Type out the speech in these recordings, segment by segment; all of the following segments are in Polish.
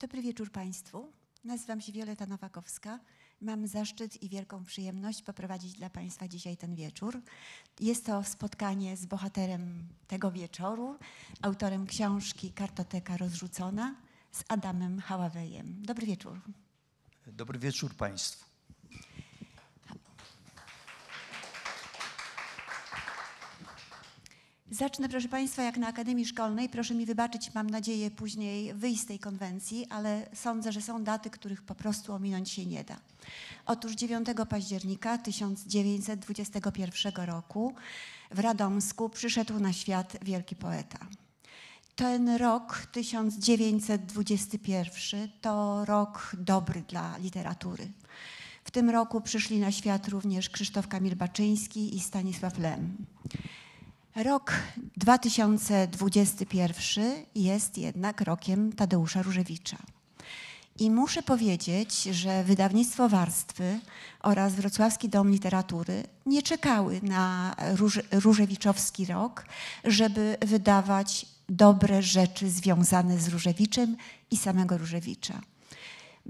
Dobry wieczór Państwu. Nazywam się Wioleta Nowakowska. Mam zaszczyt i wielką przyjemność poprowadzić dla Państwa dzisiaj ten wieczór. Jest to spotkanie z bohaterem tego wieczoru, autorem książki Kartoteka Rozrzucona z Adamem Haławejem. Dobry wieczór. Dobry wieczór Państwu. Zacznę, proszę Państwa, jak na Akademii Szkolnej. Proszę mi wybaczyć, mam nadzieję później wyjść z tej konwencji, ale sądzę, że są daty, których po prostu ominąć się nie da. Otóż 9 października 1921 roku w Radomsku przyszedł na świat wielki poeta. Ten rok 1921 to rok dobry dla literatury. W tym roku przyszli na świat również Krzysztof Kamil Baczyński i Stanisław Lem. Rok 2021 jest jednak rokiem Tadeusza Różewicza. I muszę powiedzieć, że wydawnictwo Warstwy oraz Wrocławski Dom Literatury nie czekały na Różewiczowski rok, żeby wydawać dobre rzeczy związane z Różewiczem i samego Różewicza.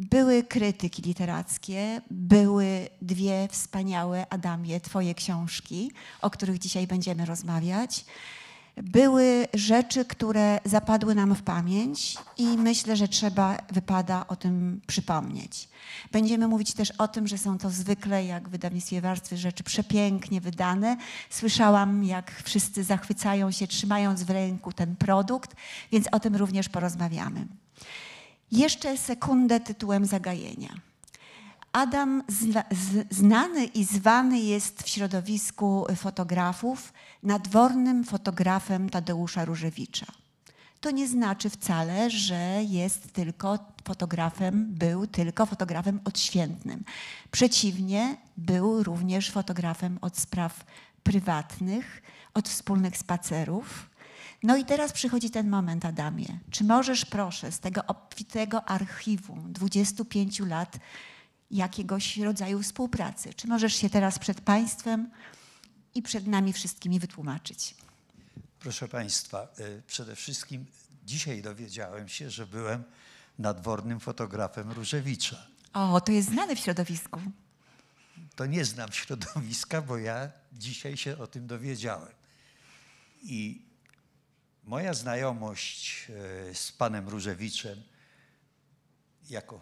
Były krytyki literackie, były dwie wspaniałe, Adamie, Twoje książki, o których dzisiaj będziemy rozmawiać. Były rzeczy, które zapadły nam w pamięć i myślę, że trzeba, wypada o tym przypomnieć. Będziemy mówić też o tym, że są to zwykle, jak w wydawnictwie Warstwy, rzeczy przepięknie wydane. Słyszałam, jak wszyscy zachwycają się, trzymając w ręku ten produkt, więc o tym również porozmawiamy. Jeszcze sekundę tytułem zagajenia. Adam zna, z, znany i zwany jest w środowisku fotografów nadwornym fotografem Tadeusza Różewicza. To nie znaczy wcale, że jest tylko fotografem, był tylko fotografem odświętnym. Przeciwnie, był również fotografem od spraw prywatnych, od wspólnych spacerów no i teraz przychodzi ten moment, Adamie. Czy możesz, proszę, z tego obfitego archiwum 25 lat jakiegoś rodzaju współpracy, czy możesz się teraz przed Państwem i przed nami wszystkimi wytłumaczyć? Proszę Państwa, y, przede wszystkim dzisiaj dowiedziałem się, że byłem nadwornym fotografem Różewicza. O, to jest znane w środowisku. To nie znam środowiska, bo ja dzisiaj się o tym dowiedziałem. I Moja znajomość e, z panem Różewiczem jako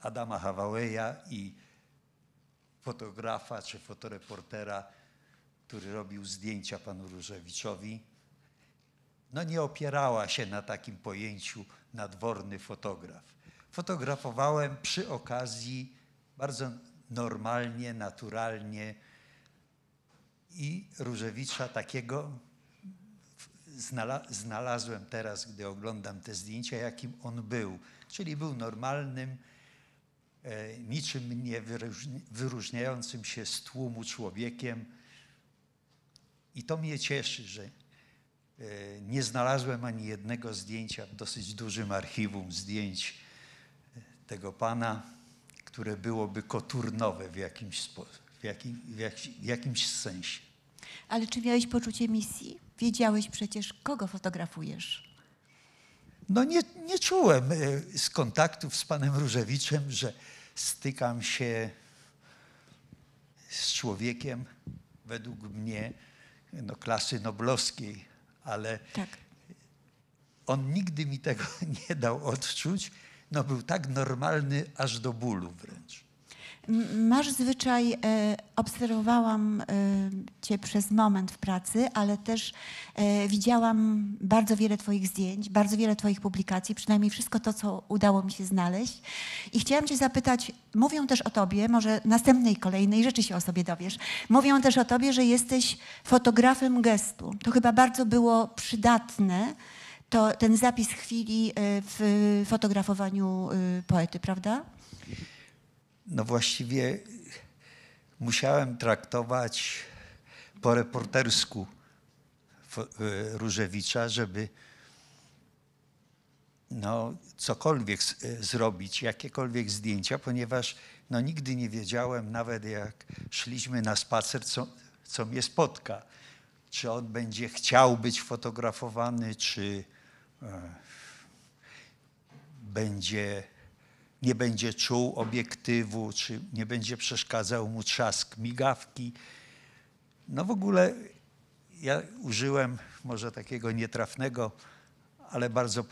Adama Hawaweja i fotografa czy fotoreportera, który robił zdjęcia panu Różewiczowi, no nie opierała się na takim pojęciu nadworny fotograf. Fotografowałem przy okazji bardzo normalnie, naturalnie i Różewicza takiego znalazłem teraz, gdy oglądam te zdjęcia, jakim on był. Czyli był normalnym, e, niczym nie wyróżniającym się z tłumu człowiekiem. I to mnie cieszy, że e, nie znalazłem ani jednego zdjęcia w dosyć dużym archiwum zdjęć e, tego pana, które byłoby koturnowe w jakimś, w jakim, w jakimś sensie. Ale czy miałeś poczucie misji? Wiedziałeś przecież, kogo fotografujesz. No nie, nie czułem e, z kontaktów z panem Różewiczem, że stykam się z człowiekiem według mnie no, klasy noblowskiej, ale tak. on nigdy mi tego nie dał odczuć. No, był tak normalny aż do bólu wręcz. Masz zwyczaj, e, obserwowałam e, Cię przez moment w pracy, ale też e, widziałam bardzo wiele Twoich zdjęć, bardzo wiele Twoich publikacji, przynajmniej wszystko to, co udało mi się znaleźć. I chciałam Cię zapytać, mówią też o Tobie, może następnej, kolejnej rzeczy się o sobie dowiesz, mówią też o Tobie, że jesteś fotografem gestu. To chyba bardzo było przydatne, to, ten zapis chwili e, w fotografowaniu e, poety, prawda? no właściwie musiałem traktować po reportersku e, Różewicza, żeby no, cokolwiek e, zrobić, jakiekolwiek zdjęcia, ponieważ no, nigdy nie wiedziałem, nawet jak szliśmy na spacer, co, co mnie spotka. Czy on będzie chciał być fotografowany, czy e, będzie nie będzie czuł obiektywu, czy nie będzie przeszkadzał mu trzask migawki. No w ogóle ja użyłem może takiego nietrafnego, ale bardzo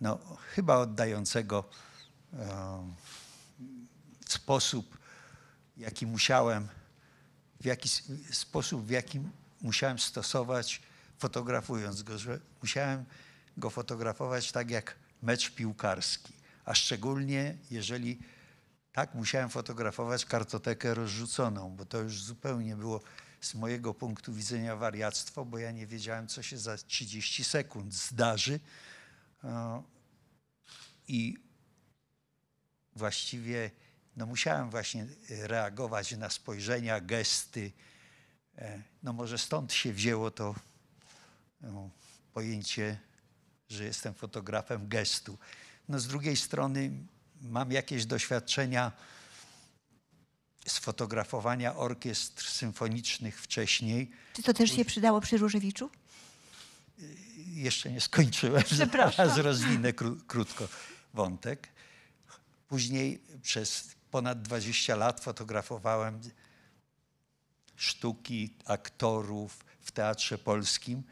no, chyba oddającego um, sposób, jaki musiałem, w jaki sposób, w jakim musiałem stosować, fotografując go, że musiałem go fotografować tak jak mecz piłkarski a szczególnie jeżeli tak musiałem fotografować kartotekę rozrzuconą, bo to już zupełnie było z mojego punktu widzenia wariactwo, bo ja nie wiedziałem, co się za 30 sekund zdarzy. E, I właściwie no musiałem właśnie reagować na spojrzenia, gesty. E, no może stąd się wzięło to e, pojęcie, że jestem fotografem gestu. No z drugiej strony mam jakieś doświadczenia z fotografowania orkiestr symfonicznych wcześniej. Czy to też się przydało przy Różewiczu? Y, jeszcze nie skończyłem. zaraz Rozwinę kró krótko wątek. Później przez ponad 20 lat fotografowałem sztuki aktorów w Teatrze Polskim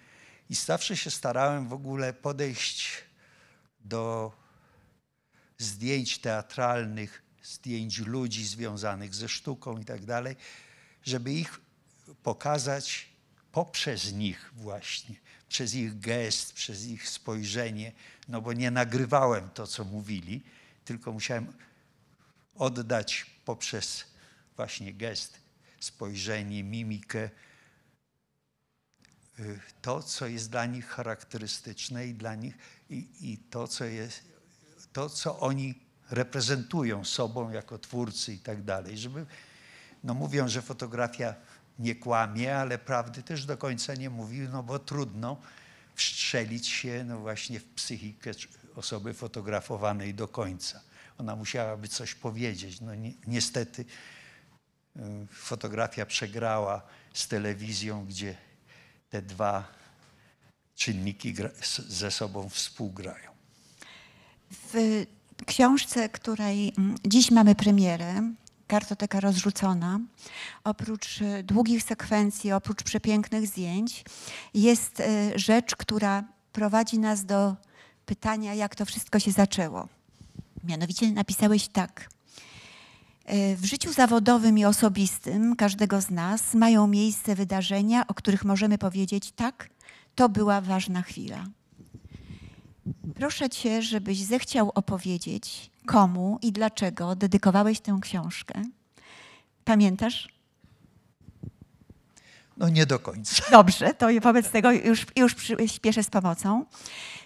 i zawsze się starałem w ogóle podejść do zdjęć teatralnych, zdjęć ludzi związanych ze sztuką i tak dalej, żeby ich pokazać poprzez nich właśnie, przez ich gest, przez ich spojrzenie, no bo nie nagrywałem to, co mówili, tylko musiałem oddać poprzez właśnie gest, spojrzenie, mimikę, y, to, co jest dla nich charakterystyczne i dla nich i, i to, co jest to, co oni reprezentują sobą jako twórcy i tak dalej. Żeby, no mówią, że fotografia nie kłamie, ale prawdy też do końca nie mówi, no bo trudno wstrzelić się no właśnie w psychikę osoby fotografowanej do końca. Ona musiałaby coś powiedzieć. No ni niestety y, fotografia przegrała z telewizją, gdzie te dwa czynniki ze sobą współgrają. W książce, której mm, dziś mamy premierę, kartoteka rozrzucona. Oprócz e, długich sekwencji, oprócz przepięknych zdjęć, jest e, rzecz, która prowadzi nas do pytania, jak to wszystko się zaczęło. Mianowicie napisałeś tak. E, w życiu zawodowym i osobistym każdego z nas mają miejsce wydarzenia, o których możemy powiedzieć tak, to była ważna chwila. Proszę cię, żebyś zechciał opowiedzieć, komu i dlaczego dedykowałeś tę książkę. Pamiętasz? No nie do końca. Dobrze, to wobec tego już, już śpieszę z pomocą.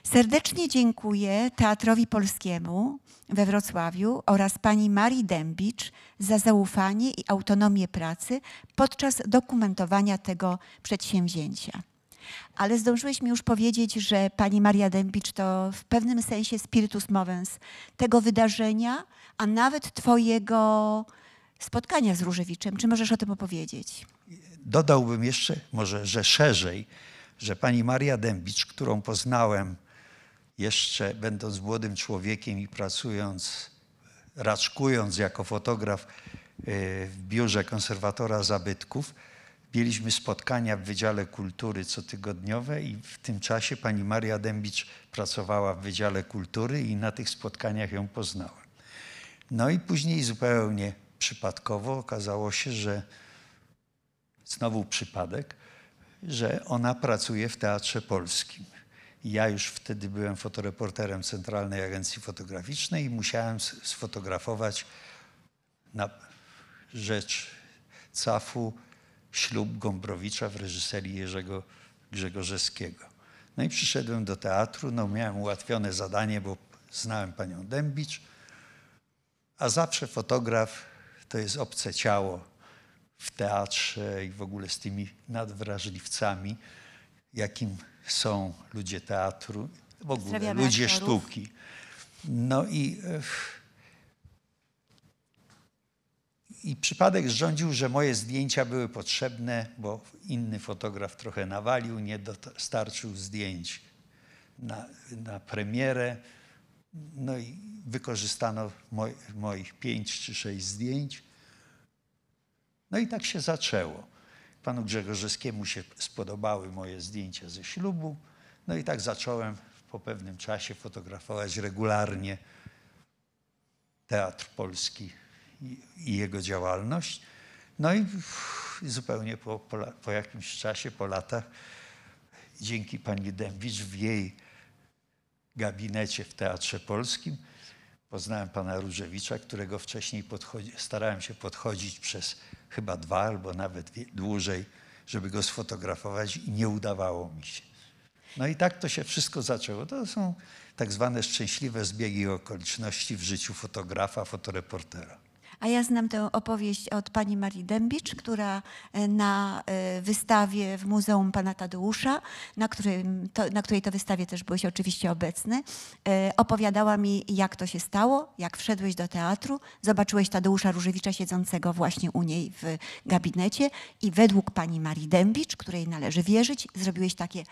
Serdecznie dziękuję Teatrowi Polskiemu we Wrocławiu oraz pani Marii Dębicz za zaufanie i autonomię pracy podczas dokumentowania tego przedsięwzięcia. Ale zdążyłeś mi już powiedzieć, że pani Maria Dębicz to w pewnym sensie spiritus movens tego wydarzenia, a nawet twojego spotkania z Różewiczem. Czy możesz o tym opowiedzieć? Dodałbym jeszcze, może, że szerzej, że pani Maria Dębicz, którą poznałem jeszcze będąc młodym człowiekiem i pracując, raczkując jako fotograf y, w biurze konserwatora zabytków, mieliśmy spotkania w Wydziale Kultury cotygodniowe i w tym czasie pani Maria Dębicz pracowała w Wydziale Kultury i na tych spotkaniach ją poznałem. No i później zupełnie przypadkowo okazało się, że znowu przypadek, że ona pracuje w Teatrze Polskim. Ja już wtedy byłem fotoreporterem Centralnej Agencji Fotograficznej i musiałem sfotografować na rzecz CAF-u ślub Gombrowicza w reżyserii Jerzego Grzegorzewskiego. No i przyszedłem do teatru, no miałem ułatwione zadanie, bo znałem panią Dębicz, a zawsze fotograf to jest obce ciało w teatrze i w ogóle z tymi nadwrażliwcami, jakim są ludzie teatru, w ogóle Zdrawiamy ludzie aktorów. sztuki. No i e, i przypadek zrządził, że moje zdjęcia były potrzebne, bo inny fotograf trochę nawalił, nie dostarczył zdjęć na, na premierę. No i wykorzystano moich pięć czy sześć zdjęć. No i tak się zaczęło. Panu Grzegorzewskiemu się spodobały moje zdjęcia ze ślubu. No i tak zacząłem po pewnym czasie fotografować regularnie Teatr Polski i jego działalność. No i zupełnie po, po, po jakimś czasie, po latach, dzięki pani Dębicz w jej gabinecie w Teatrze Polskim poznałem pana Różewicza, którego wcześniej starałem się podchodzić przez chyba dwa albo nawet dłużej, żeby go sfotografować i nie udawało mi się. No i tak to się wszystko zaczęło. To są tak zwane szczęśliwe zbiegi okoliczności w życiu fotografa, fotoreportera. A ja znam tę opowieść od pani Marii Dębicz, która e, na e, wystawie w Muzeum Pana Tadeusza, na, którym to, na której to wystawie też byłeś oczywiście obecny, e, opowiadała mi, jak to się stało, jak wszedłeś do teatru, zobaczyłeś Tadeusza Różewicza siedzącego właśnie u niej w gabinecie i według pani Marii Dębicz, której należy wierzyć, zrobiłeś takie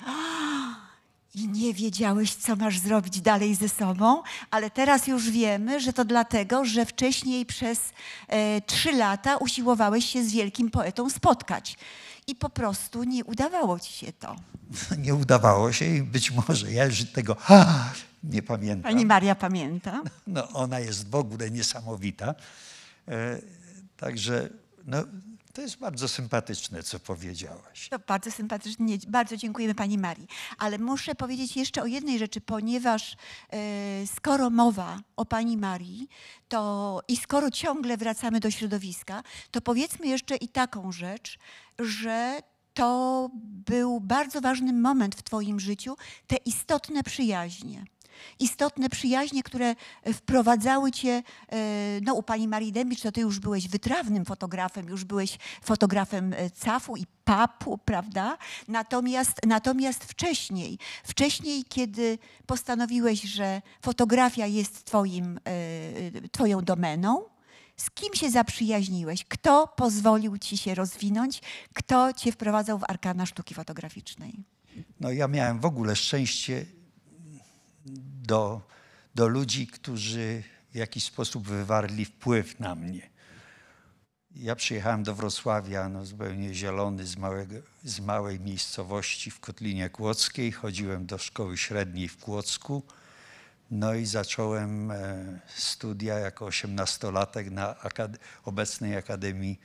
i nie wiedziałeś, co masz zrobić dalej ze sobą, ale teraz już wiemy, że to dlatego, że wcześniej przez e, trzy lata usiłowałeś się z wielkim poetą spotkać. I po prostu nie udawało ci się to. Nie udawało się i być może ja już tego ha, nie pamiętam. Pani Maria pamięta. No, ona jest w ogóle niesamowita. E, także no, to jest bardzo sympatyczne, co powiedziałaś. To bardzo sympatycznie. Bardzo dziękujemy Pani Marii. Ale muszę powiedzieć jeszcze o jednej rzeczy, ponieważ e, skoro mowa o Pani Marii to, i skoro ciągle wracamy do środowiska, to powiedzmy jeszcze i taką rzecz, że to był bardzo ważny moment w Twoim życiu, te istotne przyjaźnie istotne przyjaźnie, które e, wprowadzały cię, e, no u pani Marii Dębicz, to ty już byłeś wytrawnym fotografem, już byłeś fotografem e, cafu i papu, prawda? Natomiast, natomiast wcześniej, wcześniej, kiedy postanowiłeś, że fotografia jest twoim, twoją domeną, z kim się zaprzyjaźniłeś? Kto pozwolił ci się rozwinąć? Kto cię wprowadzał w arkana sztuki fotograficznej? No ja miałem w ogóle szczęście do, do ludzi, którzy w jakiś sposób wywarli wpływ na mnie. Ja przyjechałem do Wrocławia, no zupełnie zielony, z, małego, z małej miejscowości w Kotlinie Kłodzkiej. Chodziłem do szkoły średniej w Kłodzku. No i zacząłem e, studia jako osiemnastolatek na akad obecnej Akademii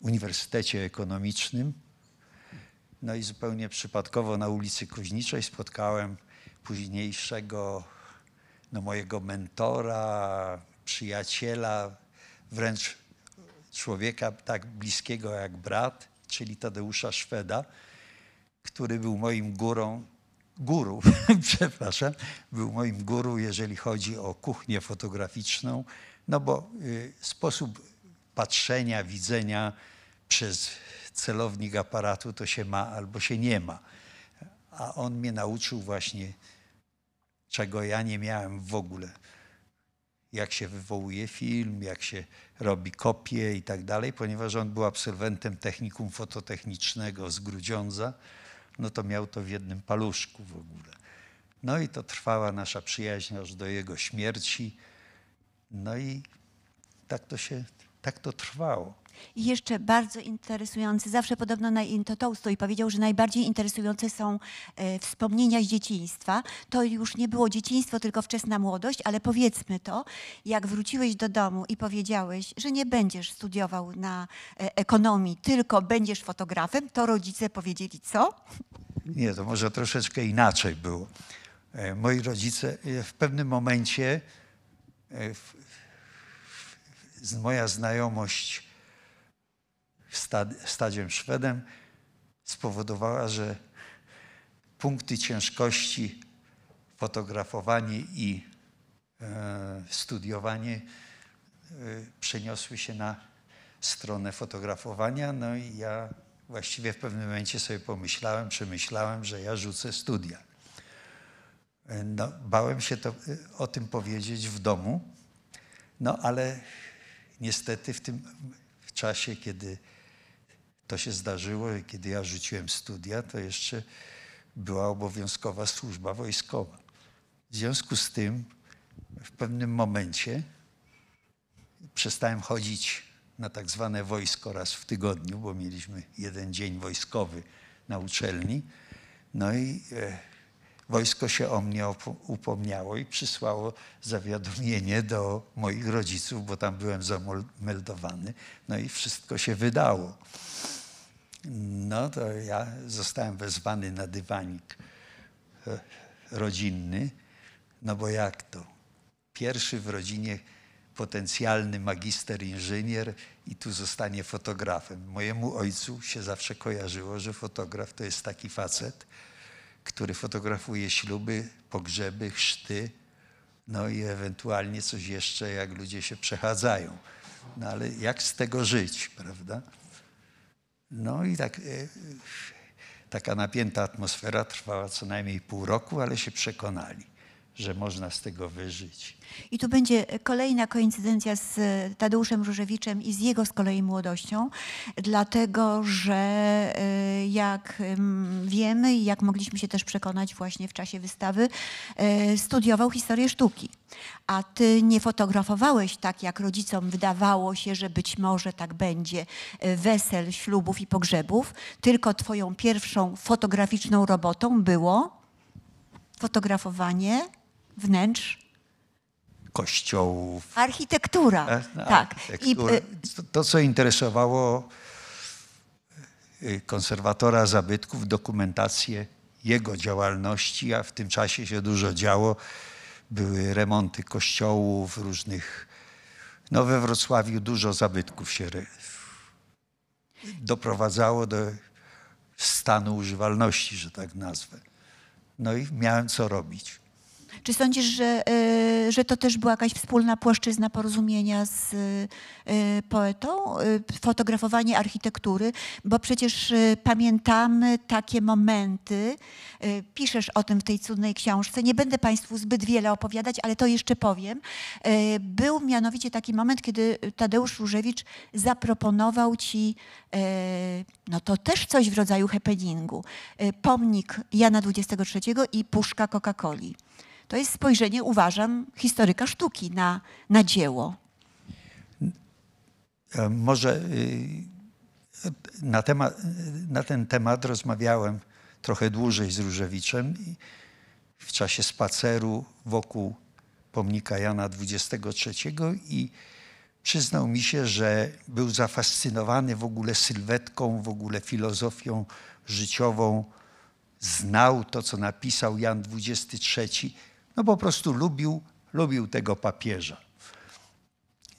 Uniwersytecie Ekonomicznym. No i zupełnie przypadkowo na ulicy Kuźniczej spotkałem późniejszego no, mojego mentora, przyjaciela, wręcz człowieka tak bliskiego jak brat, czyli Tadeusza Szweda, który był moim górą, guru, przepraszam, był moim guru, jeżeli chodzi o kuchnię fotograficzną, no bo y, sposób patrzenia, widzenia przez celownik aparatu to się ma albo się nie ma. A on mnie nauczył właśnie czego ja nie miałem w ogóle. Jak się wywołuje film, jak się robi kopie i tak dalej, ponieważ on był absolwentem technikum fototechnicznego z Grudziądza, no to miał to w jednym paluszku w ogóle. No i to trwała nasza przyjaźń aż do jego śmierci. No i tak to się, tak to trwało. I jeszcze bardzo interesujący, zawsze podobno naj, to Tolstoj powiedział, że najbardziej interesujące są e, wspomnienia z dzieciństwa. To już nie było dzieciństwo, tylko wczesna młodość, ale powiedzmy to, jak wróciłeś do domu i powiedziałeś, że nie będziesz studiował na e, ekonomii, tylko będziesz fotografem, to rodzice powiedzieli co? Nie, to może troszeczkę inaczej było. E, moi rodzice e, w pewnym momencie e, w, z moja znajomość Stadziem Szwedem spowodowała, że punkty ciężkości fotografowanie i e, studiowanie e, przeniosły się na stronę fotografowania. No i ja właściwie w pewnym momencie sobie pomyślałem, przemyślałem, że ja rzucę studia. E, no, bałem się to, e, o tym powiedzieć w domu, no ale niestety w tym czasie, kiedy to się zdarzyło, kiedy ja rzuciłem studia, to jeszcze była obowiązkowa służba wojskowa. W związku z tym w pewnym momencie przestałem chodzić na tak zwane wojsko raz w tygodniu, bo mieliśmy jeden dzień wojskowy na uczelni. No i e, wojsko się o mnie upomniało i przysłało zawiadomienie do moich rodziców, bo tam byłem zameldowany. No i wszystko się wydało. No to ja zostałem wezwany na dywanik e, rodzinny, no bo jak to? Pierwszy w rodzinie potencjalny magister, inżynier i tu zostanie fotografem. Mojemu ojcu się zawsze kojarzyło, że fotograf to jest taki facet, który fotografuje śluby, pogrzeby, chrzty, no i ewentualnie coś jeszcze, jak ludzie się przechadzają. No ale jak z tego żyć, prawda? No i tak, e, e, taka napięta atmosfera trwała co najmniej pół roku, ale się przekonali że można z tego wyżyć. I tu będzie kolejna koincydencja z Tadeuszem Różewiczem i z jego z kolei młodością, dlatego że y, jak wiemy i jak mogliśmy się też przekonać właśnie w czasie wystawy, y, studiował historię sztuki. A ty nie fotografowałeś tak, jak rodzicom wydawało się, że być może tak będzie y, wesel, ślubów i pogrzebów, tylko twoją pierwszą fotograficzną robotą było fotografowanie wnętrz? Kościołów. Architektura. Architektura. No, tak. I, e, to, co interesowało e, konserwatora zabytków, dokumentację jego działalności, a w tym czasie się dużo działo. Były remonty kościołów, różnych. No we Wrocławiu dużo zabytków się doprowadzało do stanu używalności, że tak nazwę. No i miałem co robić. Czy sądzisz, że, e, że to też była jakaś wspólna płaszczyzna porozumienia z e, poetą? E, fotografowanie architektury, bo przecież pamiętamy takie momenty. Piszesz o tym w tej cudnej książce. Nie będę Państwu zbyt wiele opowiadać, ale to jeszcze powiem. Był mianowicie taki moment, kiedy Tadeusz Różewicz zaproponował ci, no to też coś w rodzaju happeningu, pomnik Jana XXIII i puszka Coca-Coli. To jest spojrzenie, uważam, historyka sztuki na, na dzieło. E, może e, na, temat, na ten temat rozmawiałem trochę dłużej z Różewiczem w czasie spaceru wokół pomnika Jana XXIII i przyznał mi się, że był zafascynowany w ogóle sylwetką, w ogóle filozofią życiową. Znał to, co napisał Jan 23. No po prostu lubił, lubił tego papieża.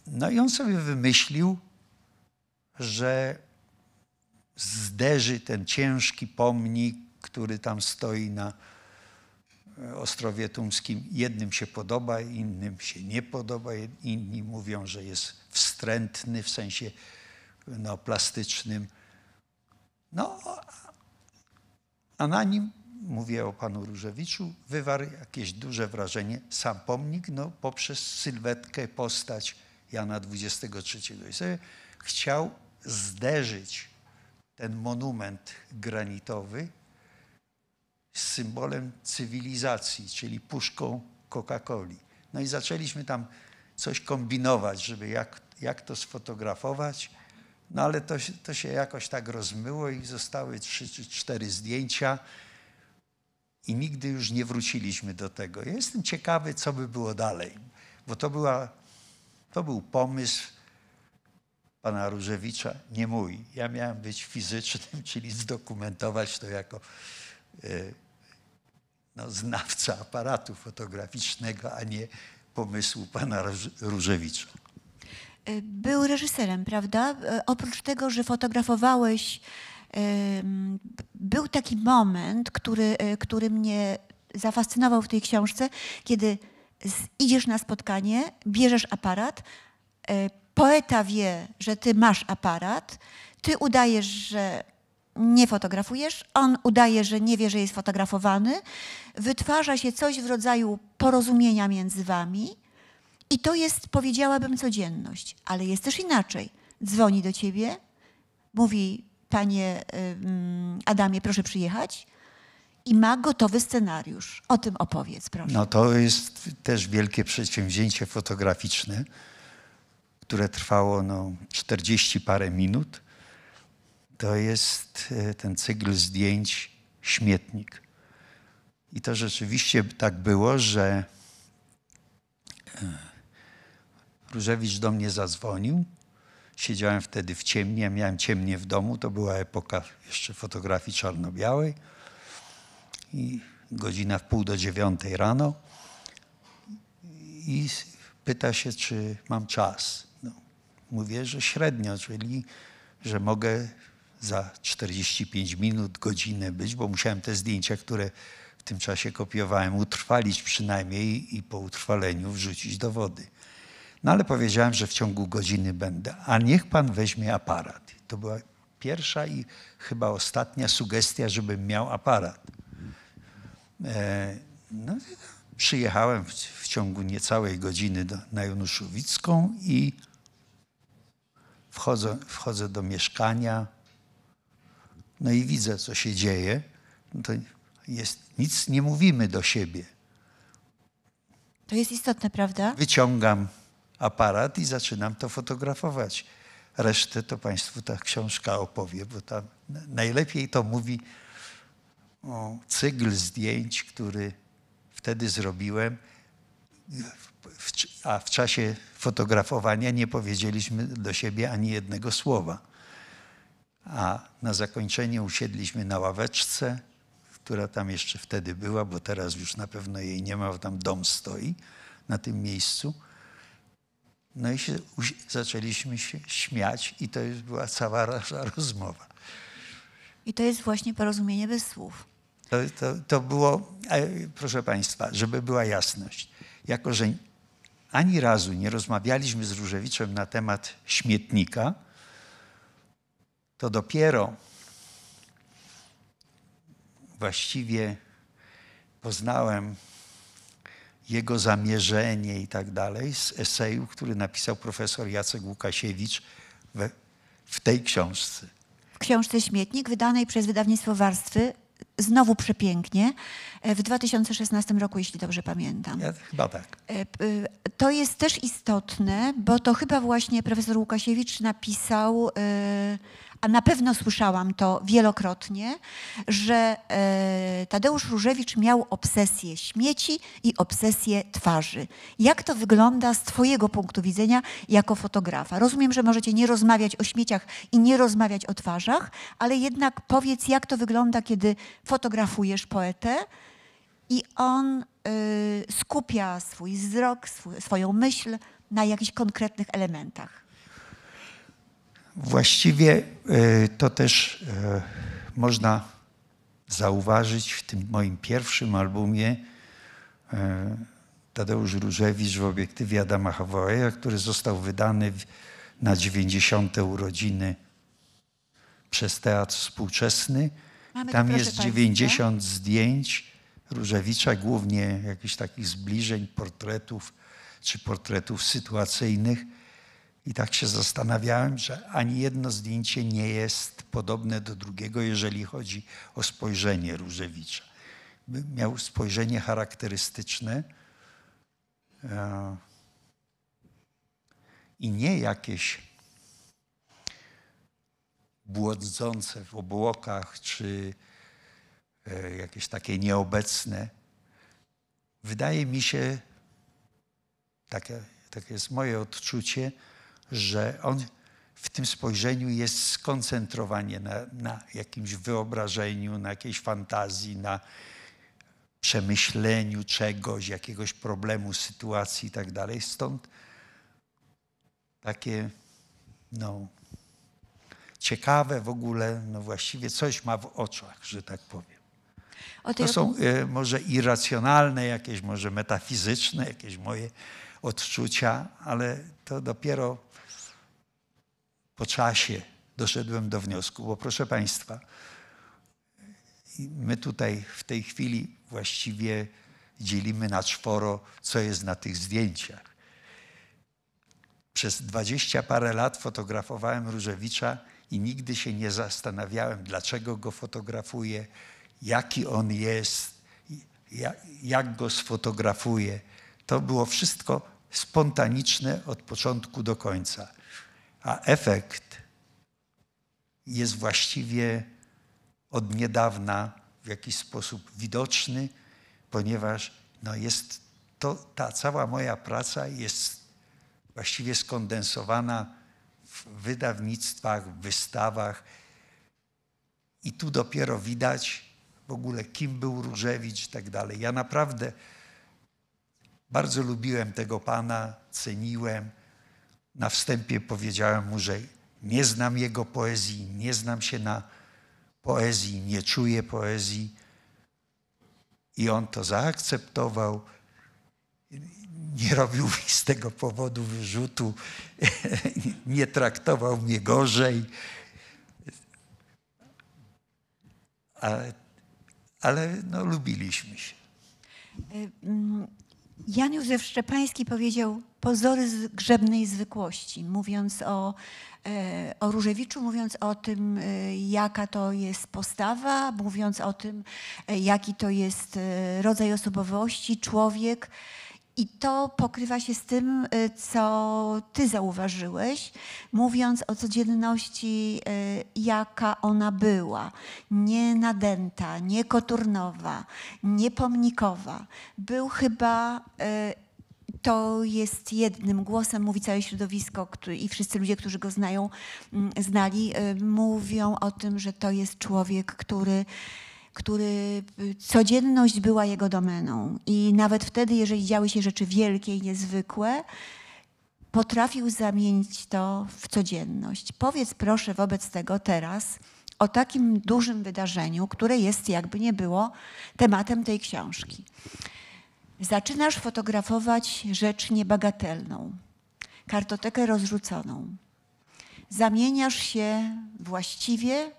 No i on sobie wymyślił, że zderzy ten ciężki pomnik, który tam stoi na e, Ostrowie Tumskim. Jednym się podoba, innym się nie podoba, inni mówią, że jest wstrętny w sensie no, plastycznym. No, a na nim mówię o panu Różewiczu, wywarł jakieś duże wrażenie sam pomnik no, poprzez sylwetkę, postać Jana XXIII. I sobie chciał zderzyć ten monument granitowy z symbolem cywilizacji, czyli puszką Coca-Coli. No i zaczęliśmy tam coś kombinować, żeby jak, jak to sfotografować. No ale to, to się jakoś tak rozmyło i zostały trzy czy cztery zdjęcia i nigdy już nie wróciliśmy do tego. Ja jestem ciekawy, co by było dalej, bo to, była, to był pomysł pana Różewicza, nie mój. Ja miałem być fizycznym, czyli zdokumentować to jako e, no, znawca aparatu fotograficznego, a nie pomysłu pana Różewicza. E, był reżyserem, prawda? E, oprócz tego, że fotografowałeś był taki moment, który, e, który mnie zafascynował w tej książce, kiedy idziesz na spotkanie, bierzesz aparat, e, poeta wie, że ty masz aparat, ty udajesz, że nie fotografujesz, on udaje, że nie wie, że jest fotografowany, wytwarza się coś w rodzaju porozumienia między wami i to jest, powiedziałabym, codzienność. Ale jest też inaczej. Dzwoni do ciebie, mówi, panie y, mm, Adamie, proszę przyjechać. I ma gotowy scenariusz. O tym opowiedz, proszę. No to jest też wielkie przedsięwzięcie fotograficzne, które trwało no, 40 parę minut. To jest y, ten cykl zdjęć śmietnik. I to rzeczywiście tak było, że y, Różewicz do mnie zadzwonił Siedziałem wtedy w ciemnie, miałem ciemnie w domu, to była epoka jeszcze fotografii czarno-białej. I godzina w pół do dziewiątej rano i pyta się, czy mam czas. No, mówię, że średnio, czyli że mogę za 45 minut, godzinę być, bo musiałem te zdjęcia, które w tym czasie kopiowałem, utrwalić przynajmniej i po utrwaleniu wrzucić do wody. No ale powiedziałem, że w ciągu godziny będę, a niech pan weźmie aparat. To była pierwsza i chyba ostatnia sugestia, żebym miał aparat. E, no, przyjechałem w, w ciągu niecałej godziny do, na Januszowicką i wchodzę, wchodzę do mieszkania. No i widzę, co się dzieje. No to jest, nic nie mówimy do siebie. To jest istotne, prawda? Wyciągam aparat i zaczynam to fotografować. Resztę to Państwu ta książka opowie, bo tam najlepiej to mówi o cykl zdjęć, który wtedy zrobiłem, a w czasie fotografowania nie powiedzieliśmy do siebie ani jednego słowa. A na zakończenie usiedliśmy na ławeczce, która tam jeszcze wtedy była, bo teraz już na pewno jej nie ma, bo tam dom stoi na tym miejscu. No i się, zaczęliśmy się śmiać i to już była cała nasza rozmowa. I to jest właśnie porozumienie bez słów. To, to, to było, e, proszę Państwa, żeby była jasność, jako że ani razu nie rozmawialiśmy z Różewiczem na temat śmietnika, to dopiero właściwie poznałem jego zamierzenie i tak dalej z eseju, który napisał profesor Jacek Łukasiewicz w tej książce. W książce Śmietnik, wydanej przez wydawnictwo Warstwy, znowu przepięknie, e, w 2016 roku, jeśli dobrze pamiętam. Ja, chyba tak. E, e, to jest też istotne, bo to chyba właśnie profesor Łukasiewicz napisał... Yy, a na pewno słyszałam to wielokrotnie, że e, Tadeusz Różewicz miał obsesję śmieci i obsesję twarzy. Jak to wygląda z Twojego punktu widzenia jako fotografa? Rozumiem, że możecie nie rozmawiać o śmieciach i nie rozmawiać o twarzach, ale jednak powiedz, jak to wygląda, kiedy fotografujesz poetę i on e, skupia swój wzrok, swoją myśl na jakichś konkretnych elementach. Właściwie e, to też e, można zauważyć w tym moim pierwszym albumie e, Tadeusz Różewicz w obiektywie Adama Hawaja, który został wydany na 90. urodziny przez Teatr Współczesny. Mamy Tam jest 90 Państwa. zdjęć Różewicza, głównie jakichś takich zbliżeń, portretów czy portretów sytuacyjnych. I tak się zastanawiałem, że ani jedno zdjęcie nie jest podobne do drugiego, jeżeli chodzi o spojrzenie Różewicza. Miał spojrzenie charakterystyczne e, i nie jakieś błądzące w obłokach czy e, jakieś takie nieobecne. Wydaje mi się, takie, takie jest moje odczucie, że on w tym spojrzeniu jest skoncentrowanie na, na jakimś wyobrażeniu, na jakiejś fantazji, na przemyśleniu czegoś, jakiegoś problemu, sytuacji i tak dalej. Stąd takie no, ciekawe w ogóle, no właściwie coś ma w oczach, że tak powiem. to są y, może irracjonalne jakieś, może metafizyczne jakieś moje odczucia, ale to dopiero po czasie doszedłem do wniosku, bo proszę Państwa, my tutaj w tej chwili właściwie dzielimy na czworo, co jest na tych zdjęciach. Przez dwadzieścia parę lat fotografowałem Różewicza i nigdy się nie zastanawiałem, dlaczego go fotografuję, jaki on jest, jak, go sfotografuję. To było wszystko spontaniczne od początku do końca. A efekt jest właściwie od niedawna w jakiś sposób widoczny, ponieważ no jest to, ta cała moja praca jest właściwie skondensowana w wydawnictwach, w wystawach. I tu dopiero widać w ogóle, kim był Różewicz i tak dalej. Ja naprawdę bardzo lubiłem tego pana, ceniłem. Na wstępie powiedziałem mu, że nie znam jego poezji, nie znam się na poezji, nie czuję poezji. I on to zaakceptował. Nie robił mi z tego powodu wyrzutu, nie traktował mnie gorzej. Ale, ale no, lubiliśmy się. Y, mm, Jan Józef Szczepański powiedział pozory grzebnej zwykłości, mówiąc o, e, o Różewiczu, mówiąc o tym, e, jaka to jest postawa, mówiąc o tym, e, jaki to jest rodzaj osobowości, człowiek. I to pokrywa się z tym, y, co ty zauważyłeś, mówiąc o codzienności, y, jaka ona była. Nie nadęta, nie koturnowa, nie pomnikowa. Był chyba y, to jest jednym głosem, mówi całe środowisko który, i wszyscy ludzie, którzy go znają, mm, znali, mówią o tym, że to jest człowiek, który który y, codzienność była jego domeną. I nawet wtedy, jeżeli działy się rzeczy wielkie i niezwykłe, potrafił zamienić to w codzienność. Powiedz proszę wobec tego teraz o takim dużym wydarzeniu, które jest jakby nie było tematem tej książki. Zaczynasz fotografować rzecz niebagatelną, kartotekę rozrzuconą. Zamieniasz się właściwie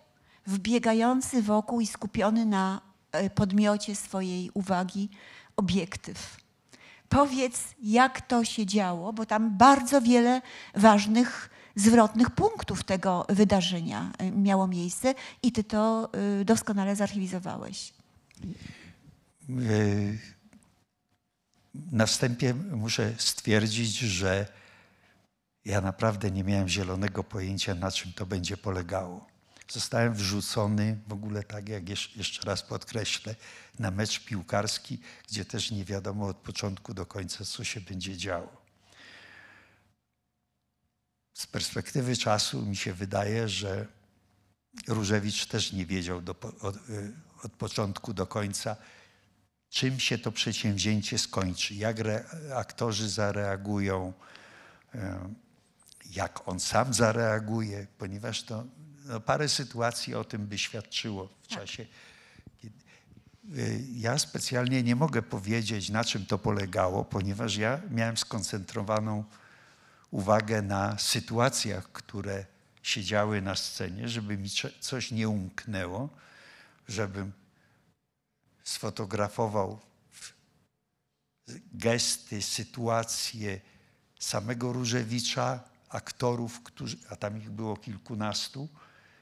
wbiegający wokół i skupiony na e, podmiocie swojej uwagi obiektyw. Powiedz, jak to się działo, bo tam bardzo wiele ważnych, zwrotnych punktów tego wydarzenia e, miało miejsce i ty to e, doskonale zarchiwizowałeś. Na wstępie muszę stwierdzić, że ja naprawdę nie miałem zielonego pojęcia, na czym to będzie polegało Zostałem wrzucony w ogóle tak, jak jeszcze raz podkreślę, na mecz piłkarski, gdzie też nie wiadomo od początku do końca, co się będzie działo. Z perspektywy czasu mi się wydaje, że Różewicz też nie wiedział do, od, y, od początku do końca, czym się to przedsięwzięcie skończy, jak re, aktorzy zareagują, e, jak on sam zareaguje, ponieważ to no parę sytuacji o tym by świadczyło w tak. czasie. Y, ja specjalnie nie mogę powiedzieć, na czym to polegało, ponieważ ja miałem skoncentrowaną uwagę na sytuacjach, które siedziały na scenie, żeby mi coś nie umknęło, żebym sfotografował gesty, sytuacje samego Różewicza, aktorów, którzy, a tam ich było kilkunastu,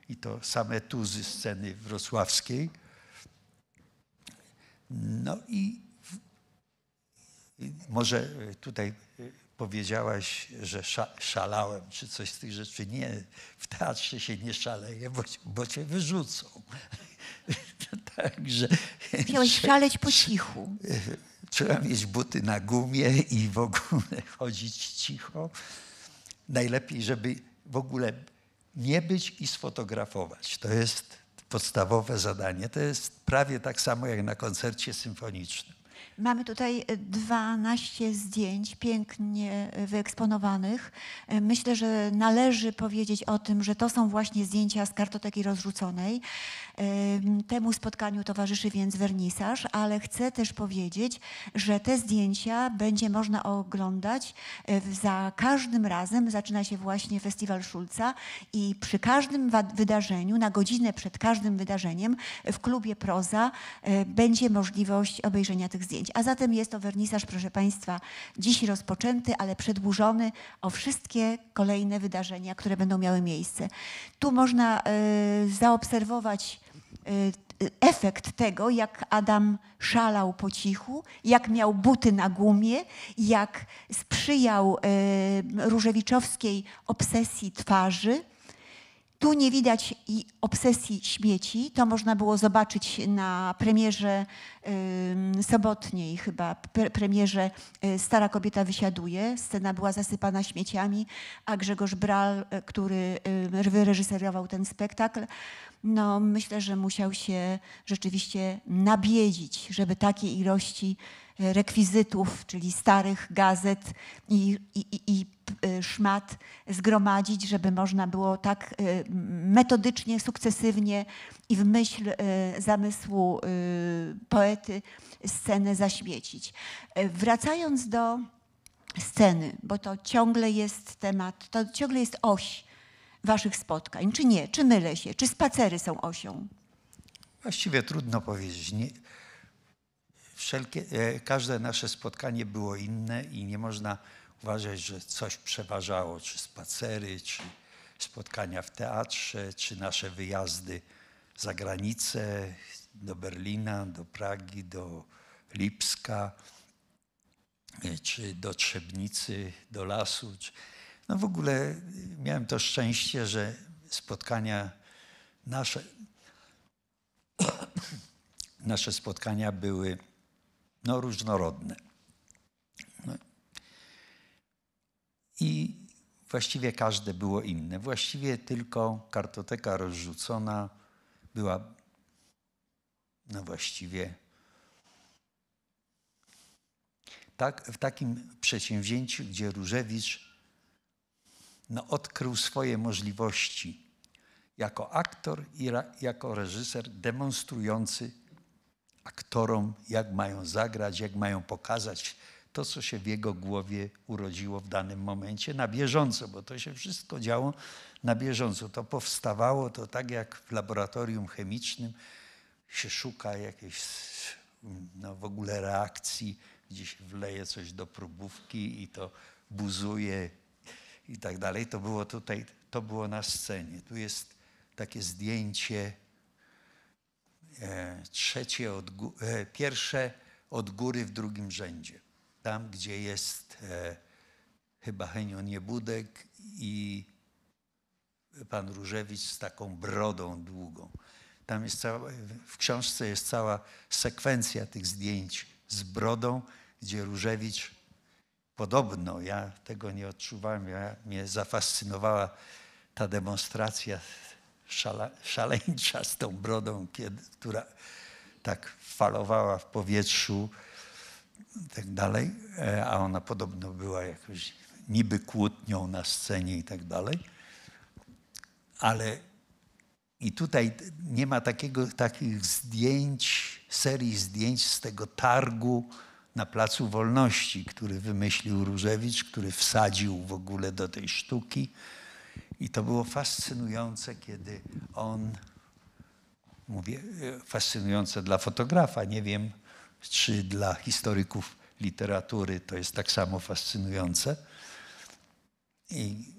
i to same tuzy sceny wrocławskiej. No i może tutaj powiedziałaś, że szalałem, czy coś z tych rzeczy. Nie, w teatrze się nie szaleje, bo, bo cię wyrzucą. Także... Miałeś szaleć po cichu. Trzeba mieć buty na gumie i w ogóle chodzić cicho. Najlepiej, żeby w ogóle nie być i sfotografować. To jest podstawowe zadanie. To jest prawie tak samo jak na koncercie symfonicznym. Mamy tutaj 12 e, zdjęć pięknie e, wyeksponowanych. E, myślę, że należy powiedzieć o tym, że to są właśnie zdjęcia z kartoteki rozrzuconej. Temu spotkaniu towarzyszy więc wernisarz, ale chcę też powiedzieć, że te zdjęcia będzie można oglądać za każdym razem. Zaczyna się właśnie Festiwal Szulca i przy każdym wydarzeniu, na godzinę przed każdym wydarzeniem w klubie Proza będzie możliwość obejrzenia tych zdjęć. 10. A zatem jest to wernisaż, proszę Państwa, dziś rozpoczęty, ale przedłużony o wszystkie kolejne wydarzenia, które będą miały miejsce. Tu można y, zaobserwować y, efekt tego, jak Adam szalał po cichu, jak miał buty na gumie, jak sprzyjał y, różewiczowskiej obsesji twarzy tu nie widać obsesji śmieci. To można było zobaczyć na premierze sobotniej chyba, pre premierze y, Stara kobieta wysiaduje. Scena była zasypana śmieciami, a Grzegorz Bral, y, który wyreżyserował ten spektakl, no myślę, że musiał się rzeczywiście nabiedzić, żeby takiej ilości rekwizytów, czyli starych gazet i, i, i e, szmat zgromadzić, żeby można było tak e, metodycznie, sukcesywnie i w myśl e, zamysłu poety scenę zaświecić. Wracając do sceny, bo to ciągle jest temat, to ciągle jest oś waszych spotkań, czy nie? Czy mylę się? Czy spacery są osią? Właściwie trudno powiedzieć. Nie, Wszelkie, e, każde nasze spotkanie było inne i nie można uważać, że coś przeważało, czy spacery, czy spotkania w teatrze, czy nasze wyjazdy za granicę, do Berlina, do Pragi, do Lipska, e, czy do Trzebnicy, do lasu. No w ogóle miałem to szczęście, że spotkania nasze, nasze spotkania były no, różnorodne. No. I właściwie każde było inne. Właściwie tylko kartoteka rozrzucona była, no właściwie, tak, w takim przedsięwzięciu, gdzie Różewicz no, odkrył swoje możliwości jako aktor i jako reżyser demonstrujący aktorom, jak mają zagrać, jak mają pokazać to, co się w jego głowie urodziło w danym momencie na bieżąco, bo to się wszystko działo na bieżąco. To powstawało, to tak jak w laboratorium chemicznym się szuka jakiejś no, w ogóle reakcji, gdzie się wleje coś do próbówki i to buzuje i tak dalej. To było tutaj, to było na scenie. Tu jest takie zdjęcie E, trzecie od, e, pierwsze od góry w drugim rzędzie. Tam, gdzie jest e, chyba Henio Niebudek i pan Różewicz z taką brodą długą. Tam jest cała, w książce jest cała sekwencja tych zdjęć z brodą, gdzie Różewicz podobno, ja tego nie odczuwałem, ja, mnie zafascynowała ta demonstracja szaleńcza z tą brodą, kiedy, która tak falowała w powietrzu i tak dalej, e, a ona podobno była jakoś niby kłótnią na scenie i tak dalej. Ale i tutaj nie ma takiego, takich zdjęć, serii zdjęć z tego targu na Placu Wolności, który wymyślił Różewicz, który wsadził w ogóle do tej sztuki. I to było fascynujące, kiedy on, mówię, e, fascynujące dla fotografa, nie wiem, czy dla historyków literatury to jest tak samo fascynujące. I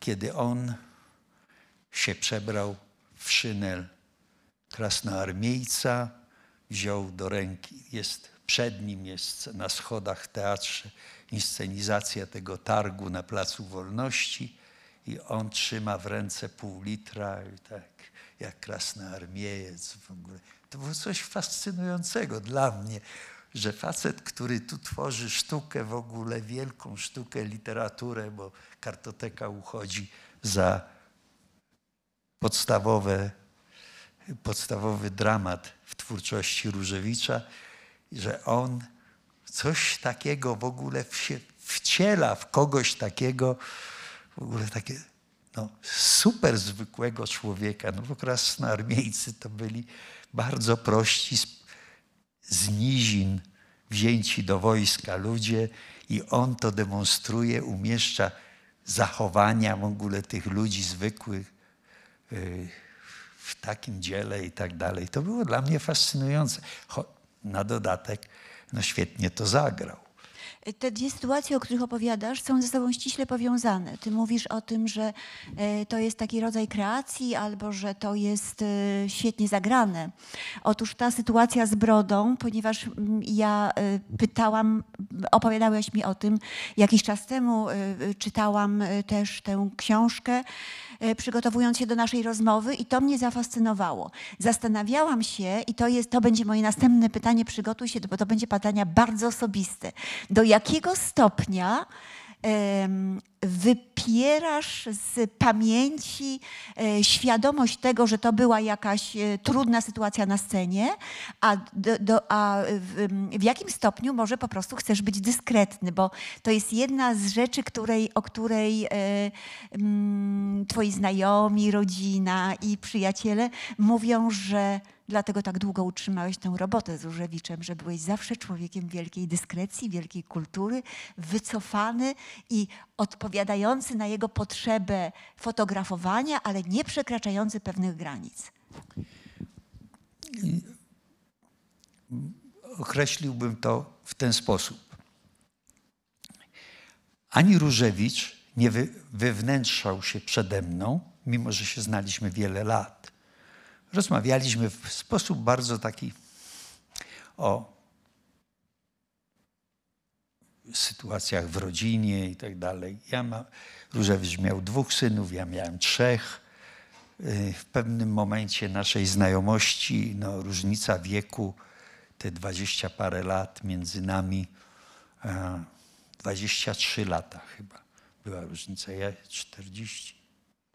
kiedy on się przebrał w szynel krasnoarmiejca, wziął do ręki, jest przed nim jest na schodach teatrze inscenizacja tego targu na Placu Wolności i on trzyma w ręce pół litra i tak jak krasnoarmiejec w ogóle. To było coś fascynującego dla mnie, że facet, który tu tworzy sztukę w ogóle, wielką sztukę, literaturę, bo kartoteka uchodzi za podstawowe, podstawowy dramat w twórczości Różewicza, że on coś takiego w ogóle wciela w kogoś takiego, w ogóle takie no, super zwykłego człowieka. No bo krasnoarmiejcy to byli bardzo prości z, z nizin wzięci do wojska ludzie i on to demonstruje, umieszcza zachowania w ogóle tych ludzi zwykłych y, w takim dziele i tak dalej. To było dla mnie fascynujące. Na dodatek, no świetnie to zagrał te dwie sytuacje, o których opowiadasz, są ze sobą ściśle powiązane. Ty mówisz o tym, że e, to jest taki rodzaj kreacji albo że to jest e, świetnie zagrane. Otóż ta sytuacja z brodą, ponieważ mm, ja e, pytałam, opowiadałaś mi o tym jakiś czas temu, czytałam też tę książkę. E, przygotowując się do naszej rozmowy i to mnie zafascynowało. Zastanawiałam się, i to, jest, to będzie moje następne pytanie, przygotuj się, bo to będzie pytania bardzo osobiste. Do jakiego stopnia wypierasz z pamięci e, świadomość tego, że to była jakaś e, trudna sytuacja na scenie, a, do, do, a w, w, jakim stopniu może po prostu chcesz być dyskretny, bo to jest jedna z rzeczy, której, o której e, mm, twoi znajomi, rodzina i przyjaciele mówią, że Dlatego tak długo utrzymałeś tę robotę z Różewiczem, że byłeś zawsze człowiekiem wielkiej dyskrecji, wielkiej kultury, wycofany i odpowiadający na jego potrzebę fotografowania, ale nie przekraczający pewnych granic. Określiłbym to w ten sposób. Ani Różewicz nie wywnętrzał się przede mną, mimo że się znaliśmy wiele lat rozmawialiśmy w sposób bardzo taki o sytuacjach w rodzinie i tak dalej. Ja ma, Różewicz miał dwóch synów, ja miałem trzech. Y, w pewnym momencie naszej znajomości, no, różnica wieku, te dwadzieścia parę lat między nami, 23 e, lata chyba była różnica, ja 40.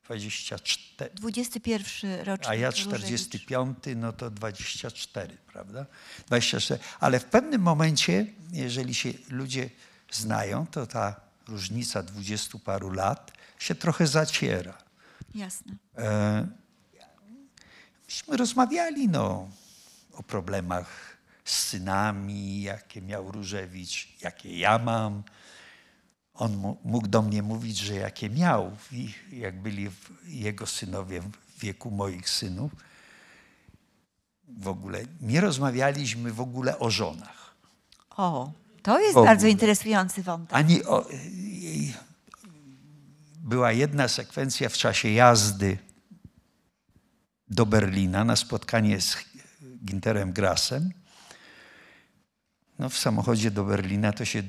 24. 21 rocznik. A ja 45, no to 24, prawda? 24. Ale w pewnym momencie, jeżeli się ludzie znają, to ta różnica 20 paru lat się trochę zaciera. Jasne. E, myśmy rozmawiali no, o problemach z synami, jakie miał Różewicz, jakie ja mam on mógł do mnie mówić, że jakie miał, jak byli jego synowie w wieku moich synów, w ogóle nie rozmawialiśmy w ogóle o żonach. O, to jest bardzo interesujący wątek. Ani o, była jedna sekwencja w czasie jazdy do Berlina na spotkanie z Ginterem Grasem no, w samochodzie do Berlina to się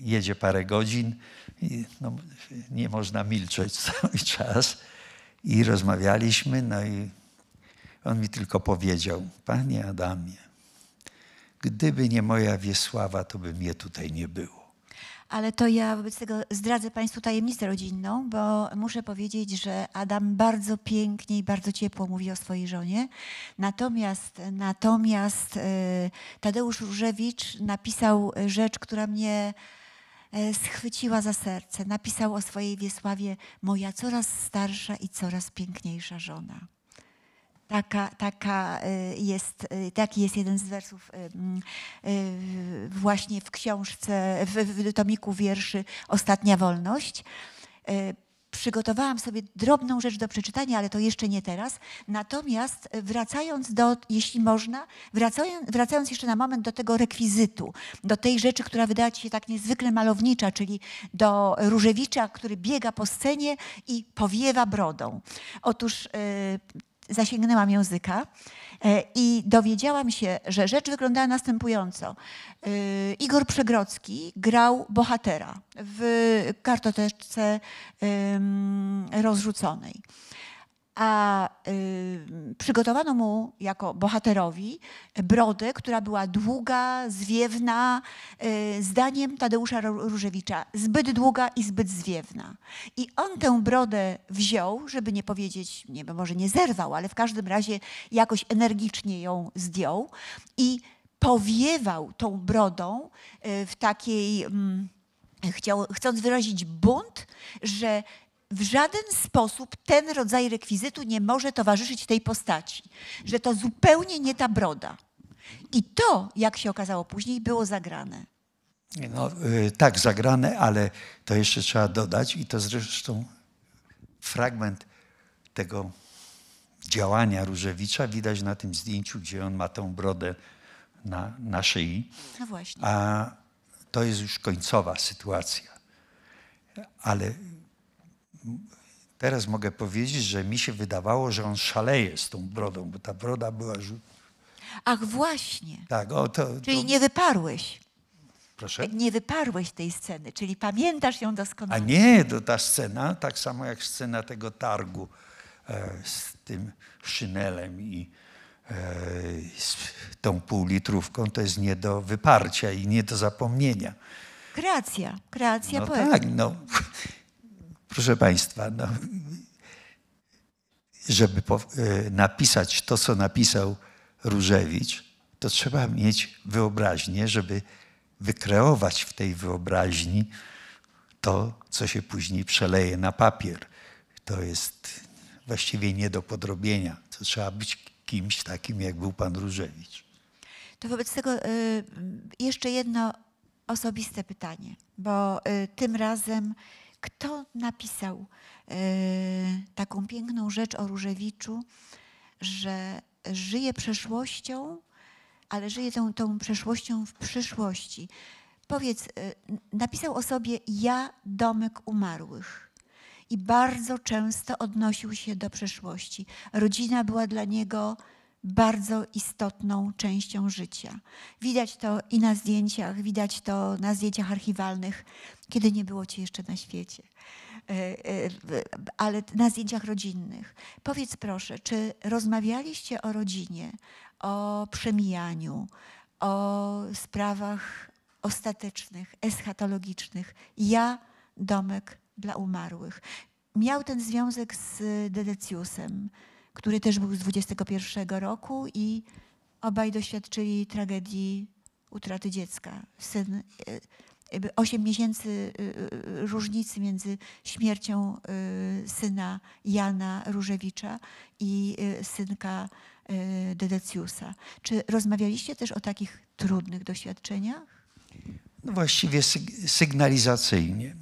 jedzie parę godzin. I, no, nie można milczeć cały czas. I rozmawialiśmy, no i on mi tylko powiedział: Panie Adamie, gdyby nie moja Wiesława, to by mnie tutaj nie było ale to ja wobec tego zdradzę Państwu tajemnicę rodzinną, bo muszę powiedzieć, że Adam bardzo pięknie i bardzo ciepło mówi o swojej żonie. Natomiast, natomiast e, Tadeusz Różewicz napisał rzecz, która mnie e, schwyciła za serce. Napisał o swojej Wiesławie moja coraz starsza i coraz piękniejsza żona. Taka, taka y, jest, y, taki jest jeden z wersów y, właśnie w książce, w, w tomiku wierszy Ostatnia Wolność przygotowałam sobie drobną rzecz do przeczytania, ale to jeszcze nie teraz. Natomiast wracając do, jeśli można, wracając, wracając, jeszcze na moment do tego rekwizytu, do tej rzeczy, która wydaje ci się tak niezwykle malownicza, czyli do Różewicza, który biega po scenie i powiewa brodą. Otóż zasięgnęłam języka e, i dowiedziałam się, że rzecz wyglądała następująco. E, Igor Przegrodzki grał bohatera w kartoteczce rozrzuconej a y, przygotowano mu jako bohaterowi brodę, która była długa, zwiewna, y, zdaniem Tadeusza Różewicza, zbyt długa i zbyt zwiewna. I on tę brodę wziął, żeby nie powiedzieć, nie wiem, może nie zerwał, ale w każdym razie jakoś energicznie ją zdjął i powiewał tą brodą y, w takiej... Mm, chciał, chcąc wyrazić bunt, że w żaden sposób ten rodzaj rekwizytu nie może towarzyszyć tej postaci, że to zupełnie nie ta broda. I to, jak się okazało później, było zagrane. No, y, tak, zagrane, ale to jeszcze trzeba dodać, i to zresztą fragment tego działania Różewicza widać na tym zdjęciu, gdzie on ma tą brodę na, na szyi. No właśnie. A to jest już końcowa sytuacja. Ale teraz mogę powiedzieć, że mi się wydawało, że on szaleje z tą brodą, bo ta broda była... Ach, właśnie. Tak, o, to, to... Czyli nie wyparłeś. Proszę? Nie wyparłeś tej sceny, czyli pamiętasz ją doskonale. A nie, to ta scena, tak samo jak scena tego targu e, z tym szynelem i e, z tą półlitrówką, to jest nie do wyparcia i nie do zapomnienia. Kreacja, kreacja no tak, no. Proszę Państwa, no, żeby po, e, napisać to, co napisał Różewicz, to trzeba mieć wyobraźnię, żeby wykreować w tej wyobraźni to, co się później przeleje na papier. To jest właściwie nie do podrobienia. To trzeba być kimś takim, jak był pan Różewicz. To wobec tego e, jeszcze jedno osobiste pytanie, bo e, tym razem kto napisał e, taką piękną rzecz o Różewiczu, że żyje przeszłością, ale żyje tą, tą przeszłością w przyszłości. Powiedz, e, napisał o sobie ja domek umarłych i bardzo często odnosił się do przeszłości. Rodzina była dla niego bardzo istotną częścią życia. Widać to i na zdjęciach, widać to na zdjęciach archiwalnych, kiedy nie było cię jeszcze na świecie, e, e, ale na zdjęciach rodzinnych. Powiedz proszę, czy rozmawialiście o rodzinie, o przemijaniu, o sprawach ostatecznych, eschatologicznych? Ja, domek dla umarłych. Miał ten związek z Dedeciusem który też był z 21 roku i obaj doświadczyli tragedii utraty dziecka. Syn, 8 e, miesięcy e, e, różnicy między śmiercią syna Jana Różewicza i synka Dedeciusa. Czy rozmawialiście też o takich trudnych doświadczeniach? No właściwie sygnalizacyjnie.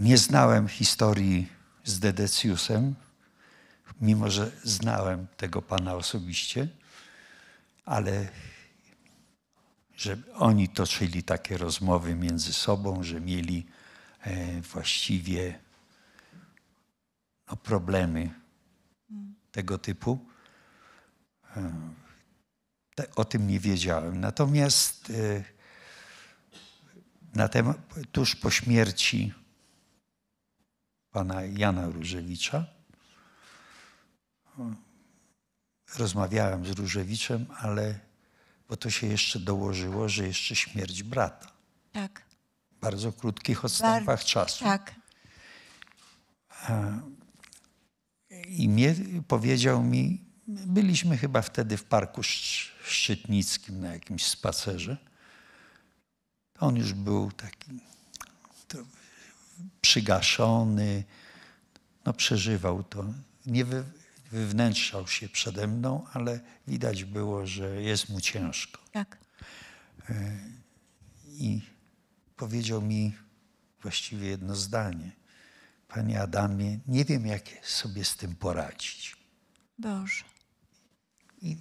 Nie znałem historii z Dedeciusem mimo że znałem tego pana osobiście, ale że oni toczyli takie rozmowy między sobą, że mieli e, właściwie no, problemy tego typu. E, o tym nie wiedziałem. Natomiast e, na temat, tuż po śmierci pana Jana Różewicza, rozmawiałem z Różewiczem, ale bo to się jeszcze dołożyło, że jeszcze śmierć brata. Tak. W bardzo krótkich odstępach Bar czasu. Tak. E, I mnie, powiedział mi, byliśmy chyba wtedy w Parku Szczytnickim na jakimś spacerze. On już był taki przygaszony, no przeżywał to. Nie, wywnętrzał się przede mną, ale widać było, że jest mu ciężko. Tak. E, I powiedział mi właściwie jedno zdanie. Panie Adamie, nie wiem, jak sobie z tym poradzić. Boże. I,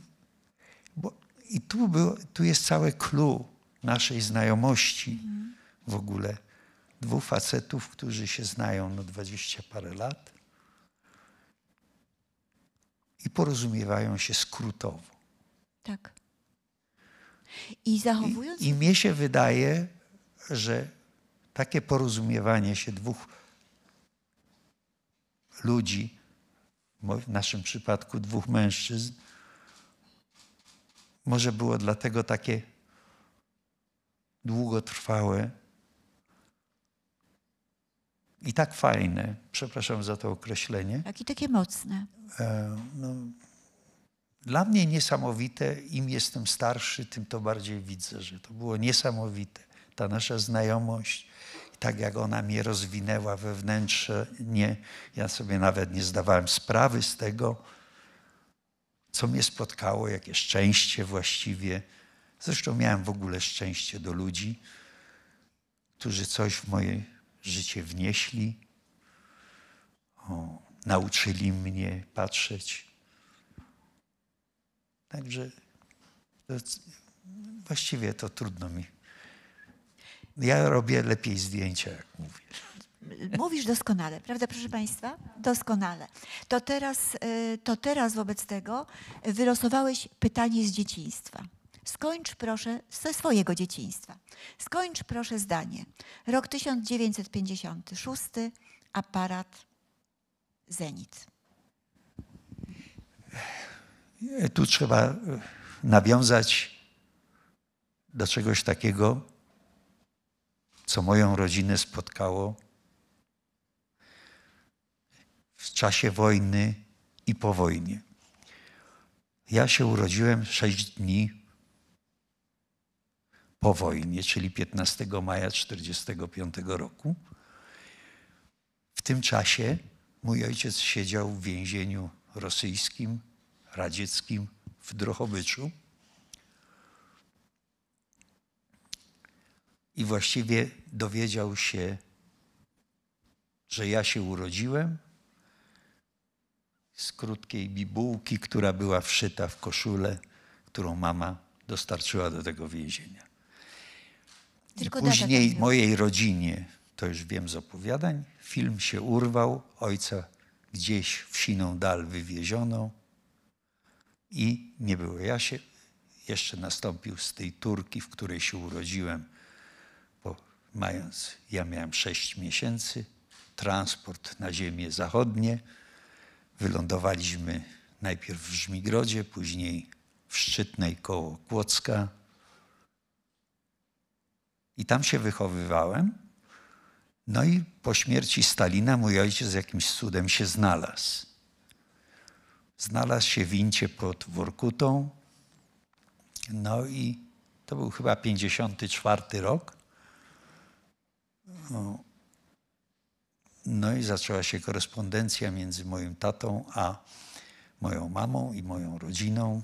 bo, i tu, było, tu jest cały clue naszej znajomości mhm. w ogóle. Dwóch facetów, którzy się znają no dwadzieścia parę lat i porozumiewają się skrótowo. Tak. I zachowując. I, i mnie się wydaje, że takie porozumiewanie się dwóch ludzi, w naszym przypadku dwóch mężczyzn, może było dlatego takie długotrwałe, i tak fajne, przepraszam za to określenie. Jak i takie mocne. E, no, dla mnie niesamowite, im jestem starszy, tym to bardziej widzę, że to było niesamowite. Ta nasza znajomość, tak jak ona mnie rozwinęła wewnętrznie, ja sobie nawet nie zdawałem sprawy z tego, co mnie spotkało, jakie szczęście właściwie. Zresztą miałem w ogóle szczęście do ludzi, którzy coś w mojej życie wnieśli. O, nauczyli mnie patrzeć. Także to, właściwie to trudno mi. Ja robię lepiej zdjęcia, jak mówię. Mówisz doskonale, prawda, proszę Państwa? Doskonale. To teraz, y, to teraz wobec tego wylosowałeś pytanie z dzieciństwa. Skończ proszę ze swojego dzieciństwa. Skończ proszę zdanie. Rok 1956, aparat Zenit. Tu trzeba e, nawiązać do czegoś takiego, co moją rodzinę spotkało w czasie wojny i po wojnie. Ja się urodziłem sześć dni po wojnie, czyli 15 maja 1945 roku. W tym czasie mój ojciec siedział w więzieniu rosyjskim, radzieckim w Drohobyczu. I właściwie dowiedział się, że ja się urodziłem z krótkiej bibułki, która była wszyta w koszulę, którą mama dostarczyła do tego więzienia. Tylko Później mojej rodzinie, to już wiem z opowiadań, film się urwał, ojca gdzieś w siną dal wywieziono i nie było. Ja się jeszcze nastąpił z tej Turki, w której się urodziłem, bo mając, ja miałem sześć miesięcy, transport na ziemię zachodnie. Wylądowaliśmy najpierw w Żmigrodzie, później w Szczytnej koło Kłodzka. I tam się wychowywałem. No i po śmierci Stalina mój ojciec jakimś cudem się znalazł. Znalazł się w Incie pod Workutą. No i to był chyba 54 rok. No, no i zaczęła się korespondencja między moim tatą a moją mamą i moją rodziną.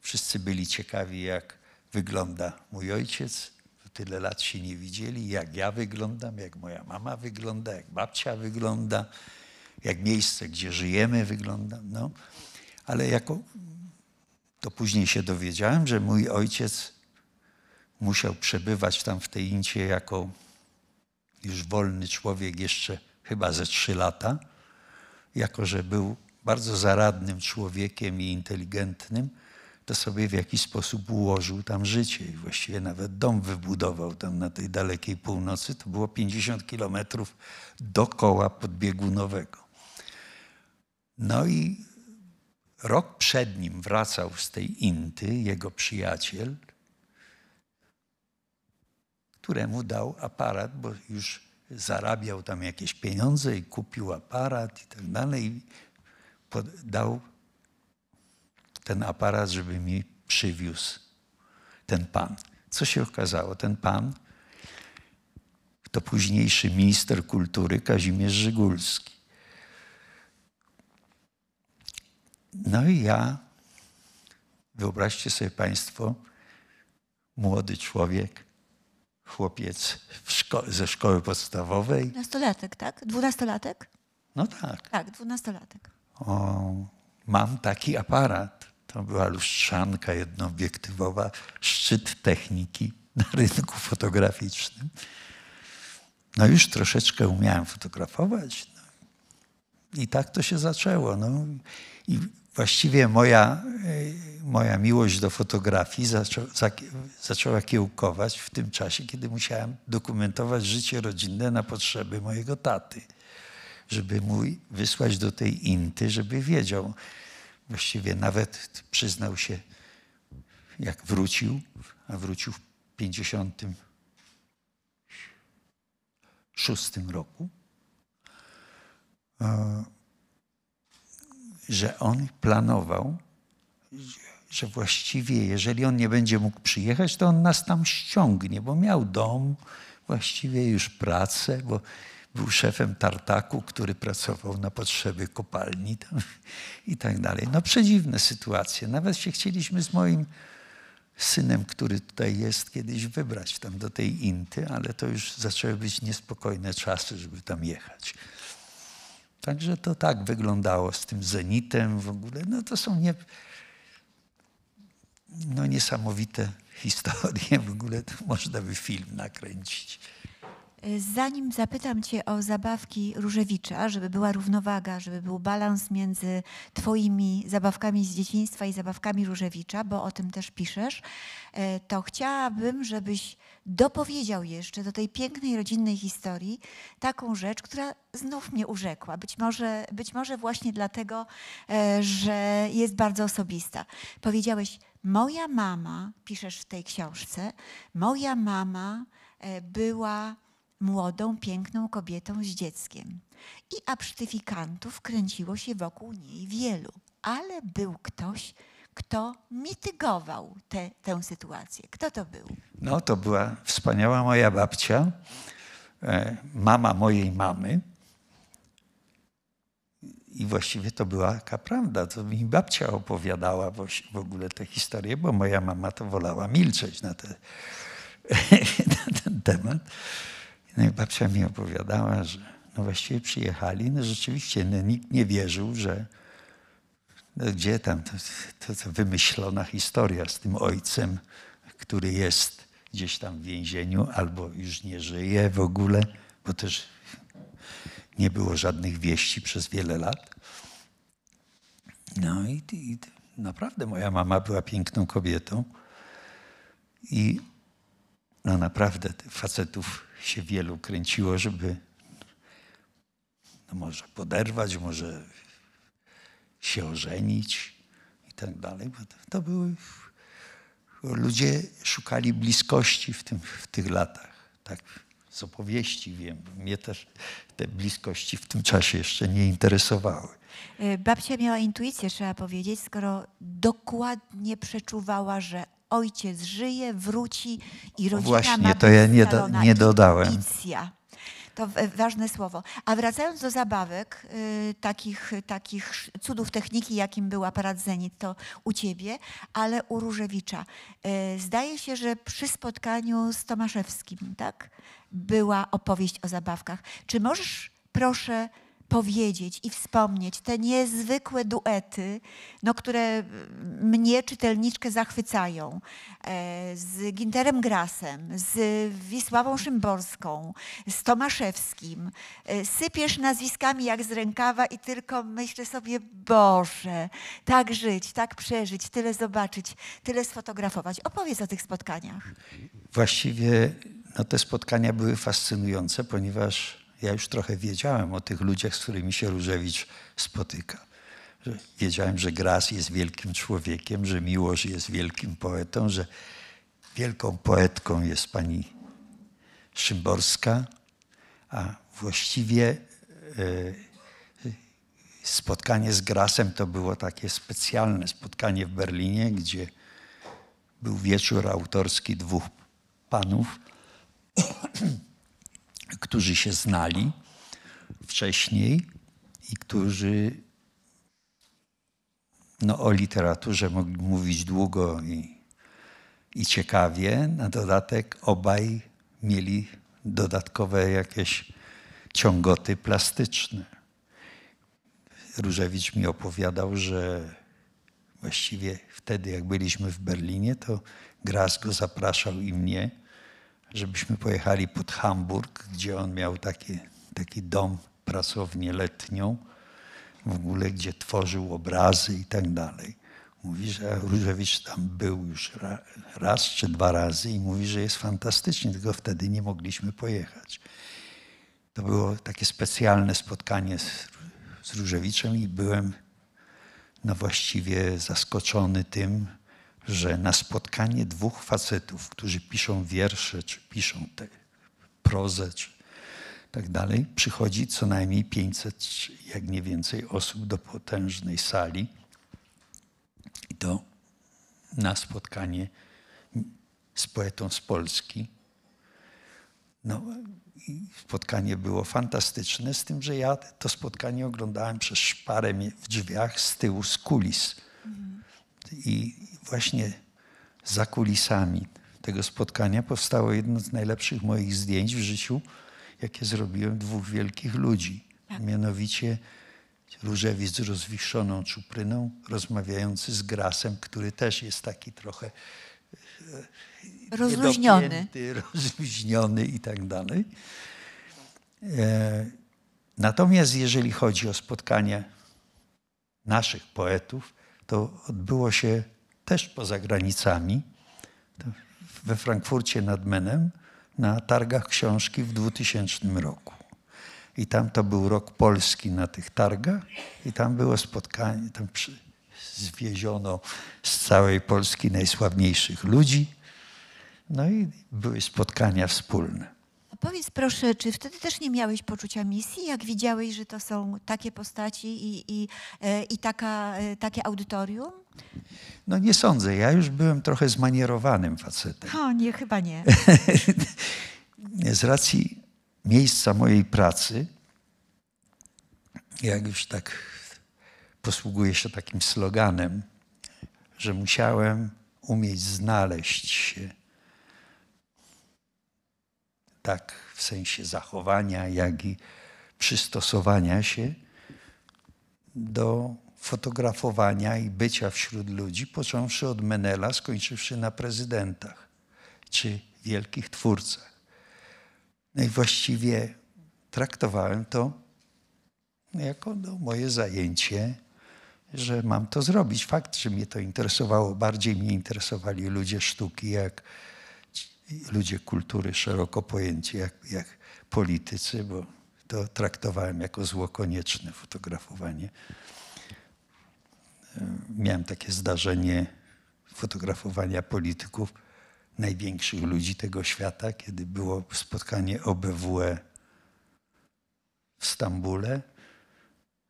Wszyscy byli ciekawi, jak wygląda mój ojciec tyle lat się nie widzieli, jak ja wyglądam, jak moja mama wygląda, jak babcia wygląda, jak miejsce, gdzie żyjemy wygląda. No. Ale jako to później się dowiedziałem, że mój ojciec musiał przebywać tam w tej Incie jako już wolny człowiek jeszcze chyba ze trzy lata, jako że był bardzo zaradnym człowiekiem i inteligentnym, to sobie w jakiś sposób ułożył tam życie i właściwie nawet dom wybudował tam na tej dalekiej północy. To było 50 kilometrów dookoła podbiegunowego. No i rok przed nim wracał z tej Inty jego przyjaciel, któremu dał aparat, bo już zarabiał tam jakieś pieniądze i kupił aparat i tak dalej. Dał ten aparat, żeby mi przywiózł ten pan. Co się okazało? Ten pan to późniejszy minister kultury Kazimierz Żygulski. No i ja, wyobraźcie sobie Państwo, młody człowiek, chłopiec szko ze szkoły podstawowej. Nastolatek, tak? Dwunastolatek? No tak. Tak, dwunastolatek. O, mam taki aparat. To była lustrzanka jednoobiektywowa, szczyt techniki na rynku fotograficznym. No już troszeczkę umiałem fotografować. No. I tak to się zaczęło. No. I właściwie moja, y, moja miłość do fotografii zaczą, zaczęła kiełkować w tym czasie, kiedy musiałem dokumentować życie rodzinne na potrzeby mojego taty, żeby mu wysłać do tej Inty, żeby wiedział, Właściwie nawet przyznał się, jak wrócił, a wrócił w 56 roku, e, że on planował, że właściwie jeżeli on nie będzie mógł przyjechać, to on nas tam ściągnie, bo miał dom, właściwie już pracę, bo był szefem tartaku, który pracował na potrzeby kopalni tam, i tak dalej. No przedziwne sytuacje. Nawet się chcieliśmy z moim synem, który tutaj jest, kiedyś wybrać tam do tej Inty, ale to już zaczęły być niespokojne czasy, żeby tam jechać. Także to tak wyglądało z tym zenitem w ogóle. No to są nie, no niesamowite historie. W ogóle to można by film nakręcić. Y, zanim zapytam Cię o zabawki Różewicza, żeby była równowaga, żeby był balans między Twoimi zabawkami z dzieciństwa i zabawkami Różewicza, bo o tym też piszesz, y, to chciałabym, żebyś dopowiedział jeszcze do tej pięknej rodzinnej historii taką rzecz, która znów mnie urzekła. Być może, być może właśnie dlatego, y, że jest bardzo osobista. Powiedziałeś, moja mama, piszesz w tej książce, moja mama e, była młodą, piękną kobietą z dzieckiem. I absztyfikantów kręciło się wokół niej wielu, ale był ktoś, kto mitygował te, tę sytuację. Kto to był? No, to była wspaniała moja babcia, e, mama mojej mamy. I właściwie to była taka prawda. To mi babcia opowiadała w ogóle te historie, bo moja mama to wolała milczeć na, te, na ten temat. No i babcia mi opowiadała, że no właściwie przyjechali, no rzeczywiście no nikt nie wierzył, że no gdzie tam, to, to, to wymyślona historia z tym ojcem, który jest gdzieś tam w więzieniu albo już nie żyje w ogóle, bo też nie było żadnych wieści przez wiele lat. No i, i naprawdę moja mama była piękną kobietą i no naprawdę facetów się wielu kręciło, żeby no może poderwać, może się ożenić i tak dalej. To były... Ludzie szukali bliskości w, tym, w tych latach. Tak z opowieści wiem. Mnie też te bliskości w tym czasie jeszcze nie interesowały. E, babcia miała intuicję, trzeba powiedzieć, skoro dokładnie przeczuwała, że ojciec żyje, wróci i rodzina Właśnie, ma to ja nie, do, nie dodałem. Intuicja. To e, ważne słowo. A wracając do zabawek, y, takich, takich cudów techniki, jakim była aparat Zenit, to u ciebie, ale u Różewicza. Y, zdaje się, że przy spotkaniu z Tomaszewskim, tak? Była opowieść o zabawkach. Czy możesz, proszę, powiedzieć i wspomnieć te niezwykłe duety, no, które mnie, czytelniczkę, zachwycają. E, z Ginterem Grasem, z Wisławą Szymborską, z Tomaszewskim. E, sypiesz nazwiskami jak z rękawa i tylko myślę sobie, Boże, tak żyć, tak przeżyć, tyle zobaczyć, tyle sfotografować. Opowiedz o tych spotkaniach. Właściwie no, te spotkania były fascynujące, ponieważ ja już trochę wiedziałem o tych ludziach, z którymi się Różewicz spotyka. Wiedziałem, że Gras jest wielkim człowiekiem, że Miłosz jest wielkim poetą, że wielką poetką jest pani Szymborska, a właściwie e, spotkanie z Grasem to było takie specjalne spotkanie w Berlinie, gdzie był wieczór autorski dwóch panów którzy się znali wcześniej i którzy no, o literaturze mogli mówić długo i, i ciekawie. Na dodatek obaj mieli dodatkowe jakieś ciągoty plastyczne. Różewicz mi opowiadał, że właściwie wtedy, jak byliśmy w Berlinie, to Gras go zapraszał i mnie żebyśmy pojechali pod Hamburg, gdzie on miał taki, taki dom, pracownię letnią, w ogóle gdzie tworzył obrazy i tak dalej. Mówi, że Różewicz tam był już raz czy dwa razy i mówi, że jest fantastycznie, tylko wtedy nie mogliśmy pojechać. To było takie specjalne spotkanie z, z Różewiczem i byłem no właściwie zaskoczony tym, że na spotkanie dwóch facetów, którzy piszą wiersze, czy piszą te prozę, czy tak dalej, przychodzi co najmniej 500, jak nie więcej osób do potężnej sali. I to na spotkanie z poetą z Polski. No, spotkanie było fantastyczne, z tym, że ja to spotkanie oglądałem przez szparę w drzwiach z tyłu, z kulis. Mm. I właśnie za kulisami tego spotkania powstało jedno z najlepszych moich zdjęć w życiu, jakie zrobiłem dwóch wielkich ludzi. Tak. Mianowicie Różewicz z rozwiszoną czupryną, rozmawiający z grasem, który też jest taki trochę e, rozluźniony, rozluźniony i tak dalej. E, natomiast jeżeli chodzi o spotkanie naszych poetów, to odbyło się też poza granicami, we Frankfurcie nad Menem, na targach książki w 2000 roku. I tam to był rok polski na tych targach i tam było spotkanie, tam przy, zwieziono z całej Polski najsławniejszych ludzi. No i były spotkania wspólne powiedz proszę, czy wtedy też nie miałeś poczucia misji, jak widziałeś, że to są takie postaci i, i, e, i taka, e, takie audytorium? No nie sądzę. Ja już byłem trochę zmanierowanym facetem. O nie, chyba nie. Z racji miejsca mojej pracy, jak już tak posługuję się takim sloganem, że musiałem umieć znaleźć się tak w sensie zachowania, jak i przystosowania się do fotografowania i bycia wśród ludzi, począwszy od Menela, skończywszy na prezydentach czy wielkich twórcach. No i właściwie traktowałem to jako no, moje zajęcie, że mam to zrobić. Fakt, że mnie to interesowało, bardziej mnie interesowali ludzie sztuki, jak ludzie kultury szeroko pojęci, jak, jak politycy, bo to traktowałem jako zło konieczne fotografowanie. E, miałem takie zdarzenie fotografowania polityków, największych ludzi tego świata, kiedy było spotkanie OBWE w Stambule,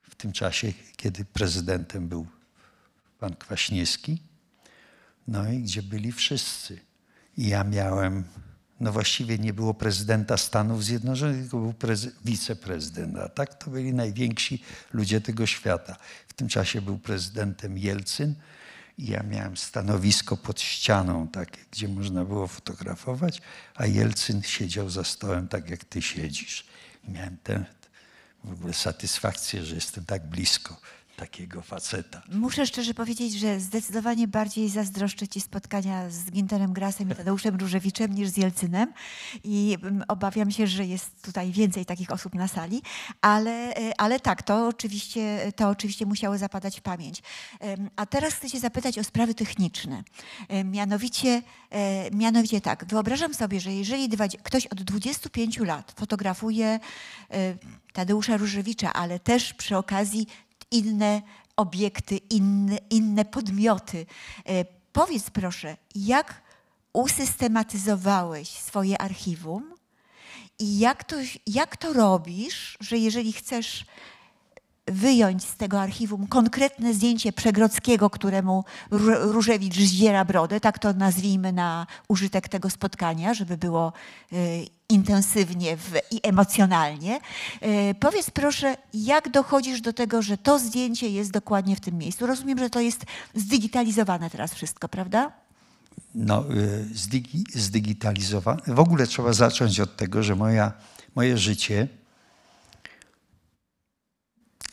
w tym czasie, kiedy prezydentem był pan Kwaśniewski, no i gdzie byli wszyscy ja miałem, no właściwie nie było prezydenta Stanów Zjednoczonych, tylko był wiceprezydent, a tak to byli najwięksi ludzie tego świata. W tym czasie był prezydentem Jelcyn i ja miałem stanowisko pod ścianą takie, gdzie można było fotografować, a Jelcyn siedział za stołem tak, jak ty siedzisz. I miałem tę w ogóle satysfakcję, że jestem tak blisko takiego faceta. Muszę szczerze powiedzieć, że zdecydowanie bardziej zazdroszczę ci spotkania z Ginterem Grasem i Tadeuszem Różewiczem niż z Jelcynem i mm, obawiam się, że jest tutaj więcej takich osób na sali, ale, e, ale tak, to oczywiście, to oczywiście musiało zapadać w pamięć. A teraz chcę się zapytać o sprawy techniczne. Mianowicie, e, mianowicie tak, wyobrażam sobie, że jeżeli ktoś od 25 lat fotografuje e, Tadeusza Różewicza, ale też przy okazji inne obiekty, inne, inne podmioty. E, powiedz proszę, jak usystematyzowałeś swoje archiwum i jak to, jak to robisz, że jeżeli chcesz wyjąć z tego archiwum konkretne zdjęcie Przegrodzkiego, któremu Różewicz zdziera brodę, tak to nazwijmy na użytek tego spotkania, żeby było y, intensywnie i emocjonalnie. Y, powiedz proszę, jak dochodzisz do tego, że to zdjęcie jest dokładnie w tym miejscu? Rozumiem, że to jest zdigitalizowane teraz wszystko, prawda? No, y, zdigi, zdigitalizowane. W ogóle trzeba zacząć od tego, że moja, moje życie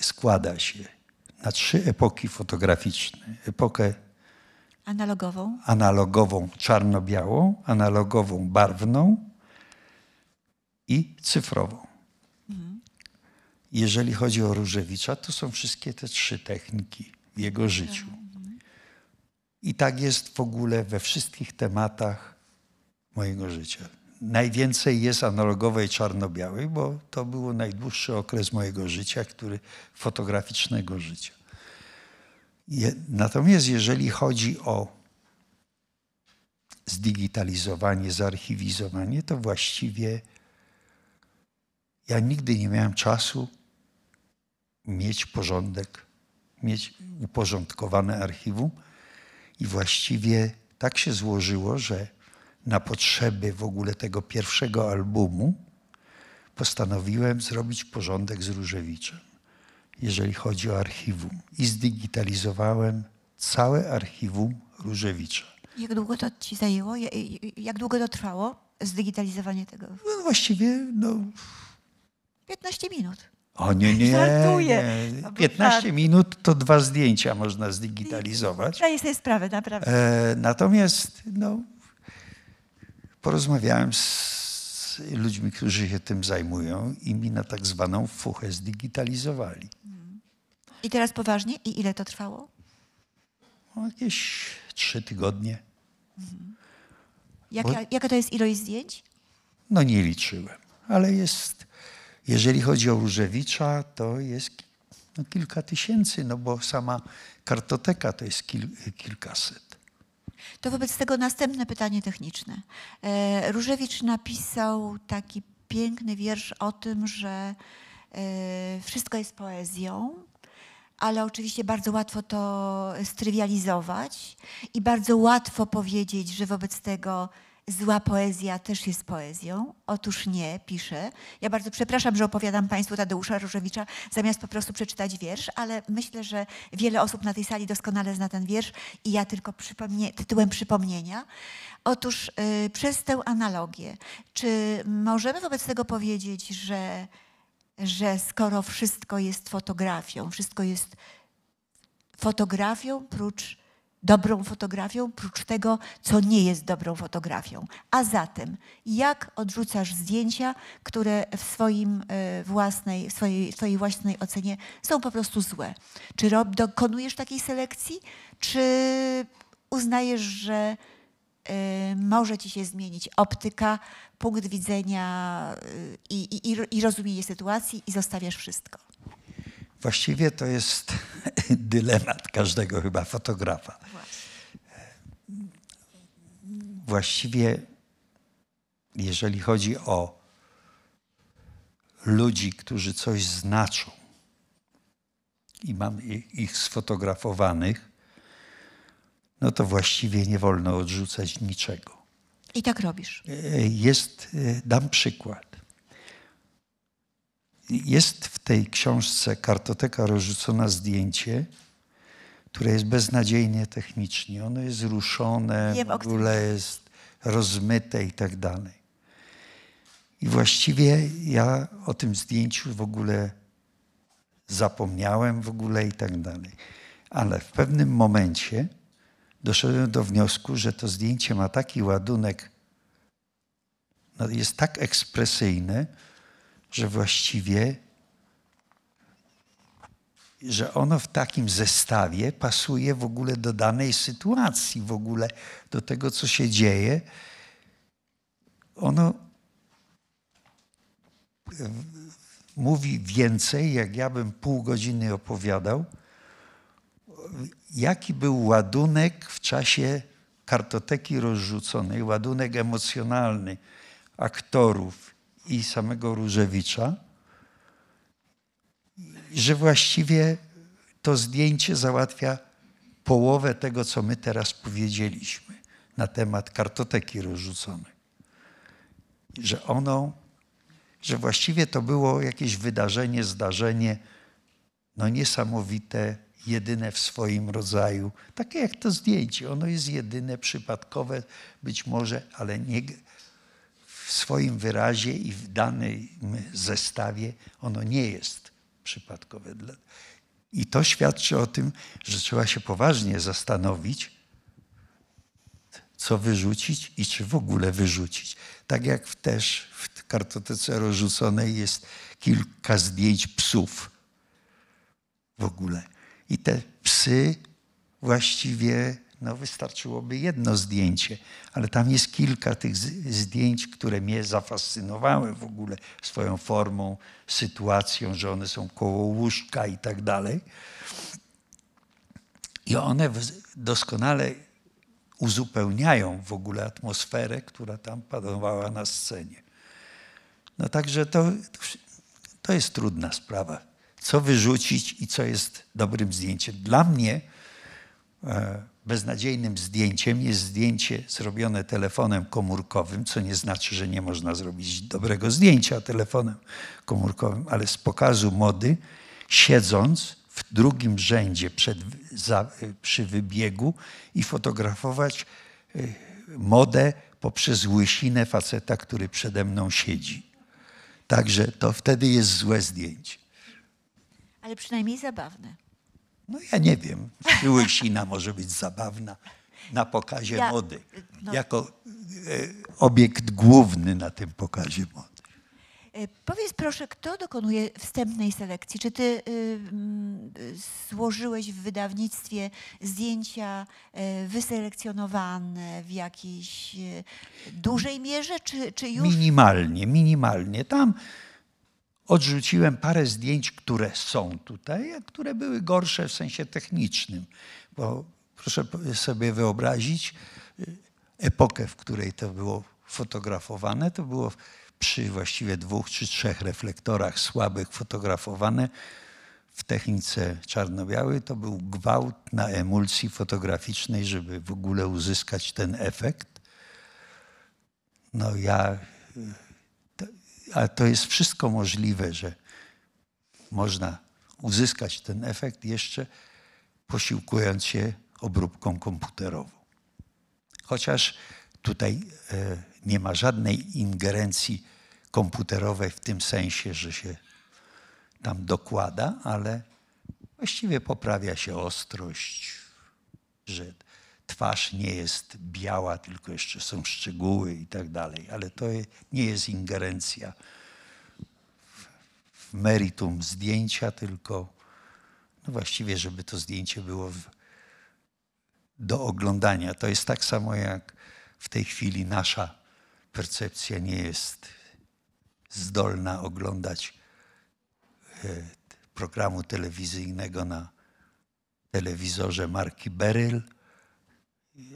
składa się na trzy epoki fotograficzne. Epokę analogową, analogową czarno-białą, analogową barwną i cyfrową. Mhm. Jeżeli chodzi o Różewicza, to są wszystkie te trzy techniki w jego mhm. życiu. I tak jest w ogóle we wszystkich tematach mojego życia najwięcej jest analogowej czarno-białej, bo to był najdłuższy okres mojego życia, który fotograficznego życia. Je, natomiast jeżeli chodzi o zdigitalizowanie, zarchiwizowanie, to właściwie ja nigdy nie miałem czasu mieć porządek, mieć uporządkowane archiwum i właściwie tak się złożyło, że na potrzeby w ogóle tego pierwszego albumu, postanowiłem zrobić porządek z Różewiczem, jeżeli chodzi o archiwum. I zdigitalizowałem całe archiwum Różewicza. Jak długo to ci zajęło? Jak długo to trwało, zdigitalizowanie tego? No właściwie, no... 15 minut. O nie, nie. Żartuję. 15 no minut to dwa zdjęcia można zdigitalizować. Zdaję sobie sprawę, naprawdę. E, natomiast no, porozmawiałem z ludźmi, którzy się tym zajmują i mi na tak zwaną fuchę zdigitalizowali. Mm. I teraz poważnie? I ile to trwało? No, jakieś trzy tygodnie. Mhm. Jaka, Bo... jaka to jest ilość zdjęć? No nie liczyłem, ale jest, jeżeli chodzi o Różewicza, to jest no, kilka tysięcy, no bo sama kartoteka to jest kil, kilkaset. To wobec tego następne pytanie techniczne. E, Różewicz napisał taki piękny wiersz o tym, że e, wszystko jest poezją, ale oczywiście bardzo łatwo to strywializować i bardzo łatwo powiedzieć, że wobec tego Zła poezja też jest poezją? Otóż nie, piszę. Ja bardzo przepraszam, że opowiadam Państwu Tadeusza Różewicza zamiast po prostu przeczytać wiersz, ale myślę, że wiele osób na tej sali doskonale zna ten wiersz i ja tylko przypomnie, tytułem przypomnienia. Otóż yy, przez tę analogię, czy możemy wobec tego powiedzieć, że, że skoro wszystko jest fotografią, wszystko jest fotografią prócz dobrą fotografią, prócz tego, co nie jest dobrą fotografią. A zatem, jak odrzucasz zdjęcia, które w, swoim e, własnej, w swojej, swojej własnej ocenie są po prostu złe? Czy rob, dokonujesz takiej selekcji, czy uznajesz, że e, może ci się zmienić optyka, punkt widzenia e, i, i, i rozumienie sytuacji i zostawiasz wszystko? Właściwie to jest dylemat każdego chyba fotografa. Właściwie, jeżeli chodzi o ludzi, którzy coś znaczą, i mam ich sfotografowanych, no to właściwie nie wolno odrzucać niczego. I tak robisz. E, jest, e, dam przykład. Jest w tej książce kartoteka rozrzucona zdjęcie, które jest beznadziejnie technicznie. Ono jest ruszone, Wiem, w ogóle jest rozmyte i tak dalej. I właściwie ja o tym zdjęciu w ogóle zapomniałem w ogóle i tak dalej. Ale w pewnym momencie doszedłem do wniosku, że to zdjęcie ma taki ładunek, no jest tak ekspresyjne, że właściwie, że ono w takim zestawie pasuje w ogóle do danej sytuacji, w ogóle do tego, co się dzieje. Ono mówi więcej, jak ja bym pół godziny opowiadał, jaki był ładunek w czasie kartoteki rozrzuconej, ładunek emocjonalny aktorów, i samego Różewicza, że właściwie to zdjęcie załatwia połowę tego, co my teraz powiedzieliśmy na temat kartoteki rozrzuconej. Że ono, że właściwie to było jakieś wydarzenie, zdarzenie no niesamowite, jedyne w swoim rodzaju. Takie jak to zdjęcie. Ono jest jedyne, przypadkowe być może, ale nie, w swoim wyrazie i w danym zestawie ono nie jest przypadkowe. I to świadczy o tym, że trzeba się poważnie zastanowić, co wyrzucić i czy w ogóle wyrzucić. Tak jak też w kartotece rozrzuconej jest kilka zdjęć psów w ogóle. I te psy właściwie no wystarczyłoby jedno zdjęcie, ale tam jest kilka tych zdjęć, które mnie zafascynowały w ogóle swoją formą, sytuacją, że one są koło łóżka i tak dalej. I one doskonale uzupełniają w ogóle atmosferę, która tam panowała na scenie. No także to, to jest trudna sprawa. Co wyrzucić i co jest dobrym zdjęciem. Dla mnie e, beznadziejnym zdjęciem jest zdjęcie zrobione telefonem komórkowym, co nie znaczy, że nie można zrobić dobrego zdjęcia telefonem komórkowym, ale z pokazu mody, siedząc w drugim rzędzie przed, za, przy wybiegu i fotografować y, modę poprzez łysinę faceta, który przede mną siedzi. Także to wtedy jest złe zdjęcie. Ale przynajmniej zabawne. No ja nie wiem, czy łysina może być zabawna na pokazie ja, mody, no. jako e, obiekt główny na tym pokazie mody. E, powiedz proszę, kto dokonuje wstępnej selekcji? Czy ty y, złożyłeś w wydawnictwie zdjęcia e, wyselekcjonowane w jakiejś dużej mierze, czy, czy już? Minimalnie, minimalnie. Tam Odrzuciłem parę zdjęć, które są tutaj, a które były gorsze w sensie technicznym, bo proszę sobie wyobrazić y, epokę, w której to było fotografowane. To było przy właściwie dwóch czy trzech reflektorach słabych fotografowane w technice czarno-białej. To był gwałt na emulsji fotograficznej, żeby w ogóle uzyskać ten efekt. No ja y, a to jest wszystko możliwe, że można uzyskać ten efekt jeszcze posiłkując się obróbką komputerową. Chociaż tutaj e, nie ma żadnej ingerencji komputerowej w tym sensie, że się tam dokłada, ale właściwie poprawia się ostrość, że twarz nie jest biała, tylko jeszcze są szczegóły i tak dalej. Ale to nie jest ingerencja w meritum zdjęcia, tylko no właściwie, żeby to zdjęcie było w, do oglądania. To jest tak samo jak w tej chwili nasza percepcja nie jest zdolna oglądać e, programu telewizyjnego na telewizorze marki Beryl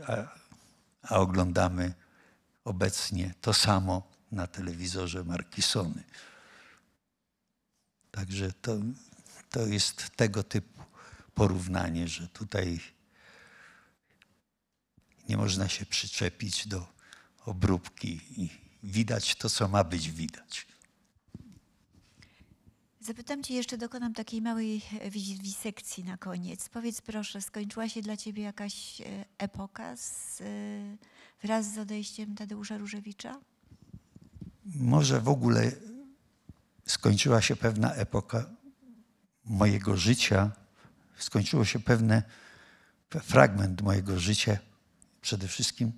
a, a oglądamy obecnie to samo na telewizorze marki Sony. Także to, to jest tego typu porównanie, że tutaj nie można się przyczepić do obróbki i widać to, co ma być widać. Zapytam Cię jeszcze, dokonam takiej małej e, wisekcji na koniec. Powiedz proszę, skończyła się dla Ciebie jakaś e, epoka z, e, wraz z odejściem Tadeusza Różewicza? Może w ogóle skończyła się pewna epoka mojego życia, skończyło się pewne fragment mojego życia. Przede wszystkim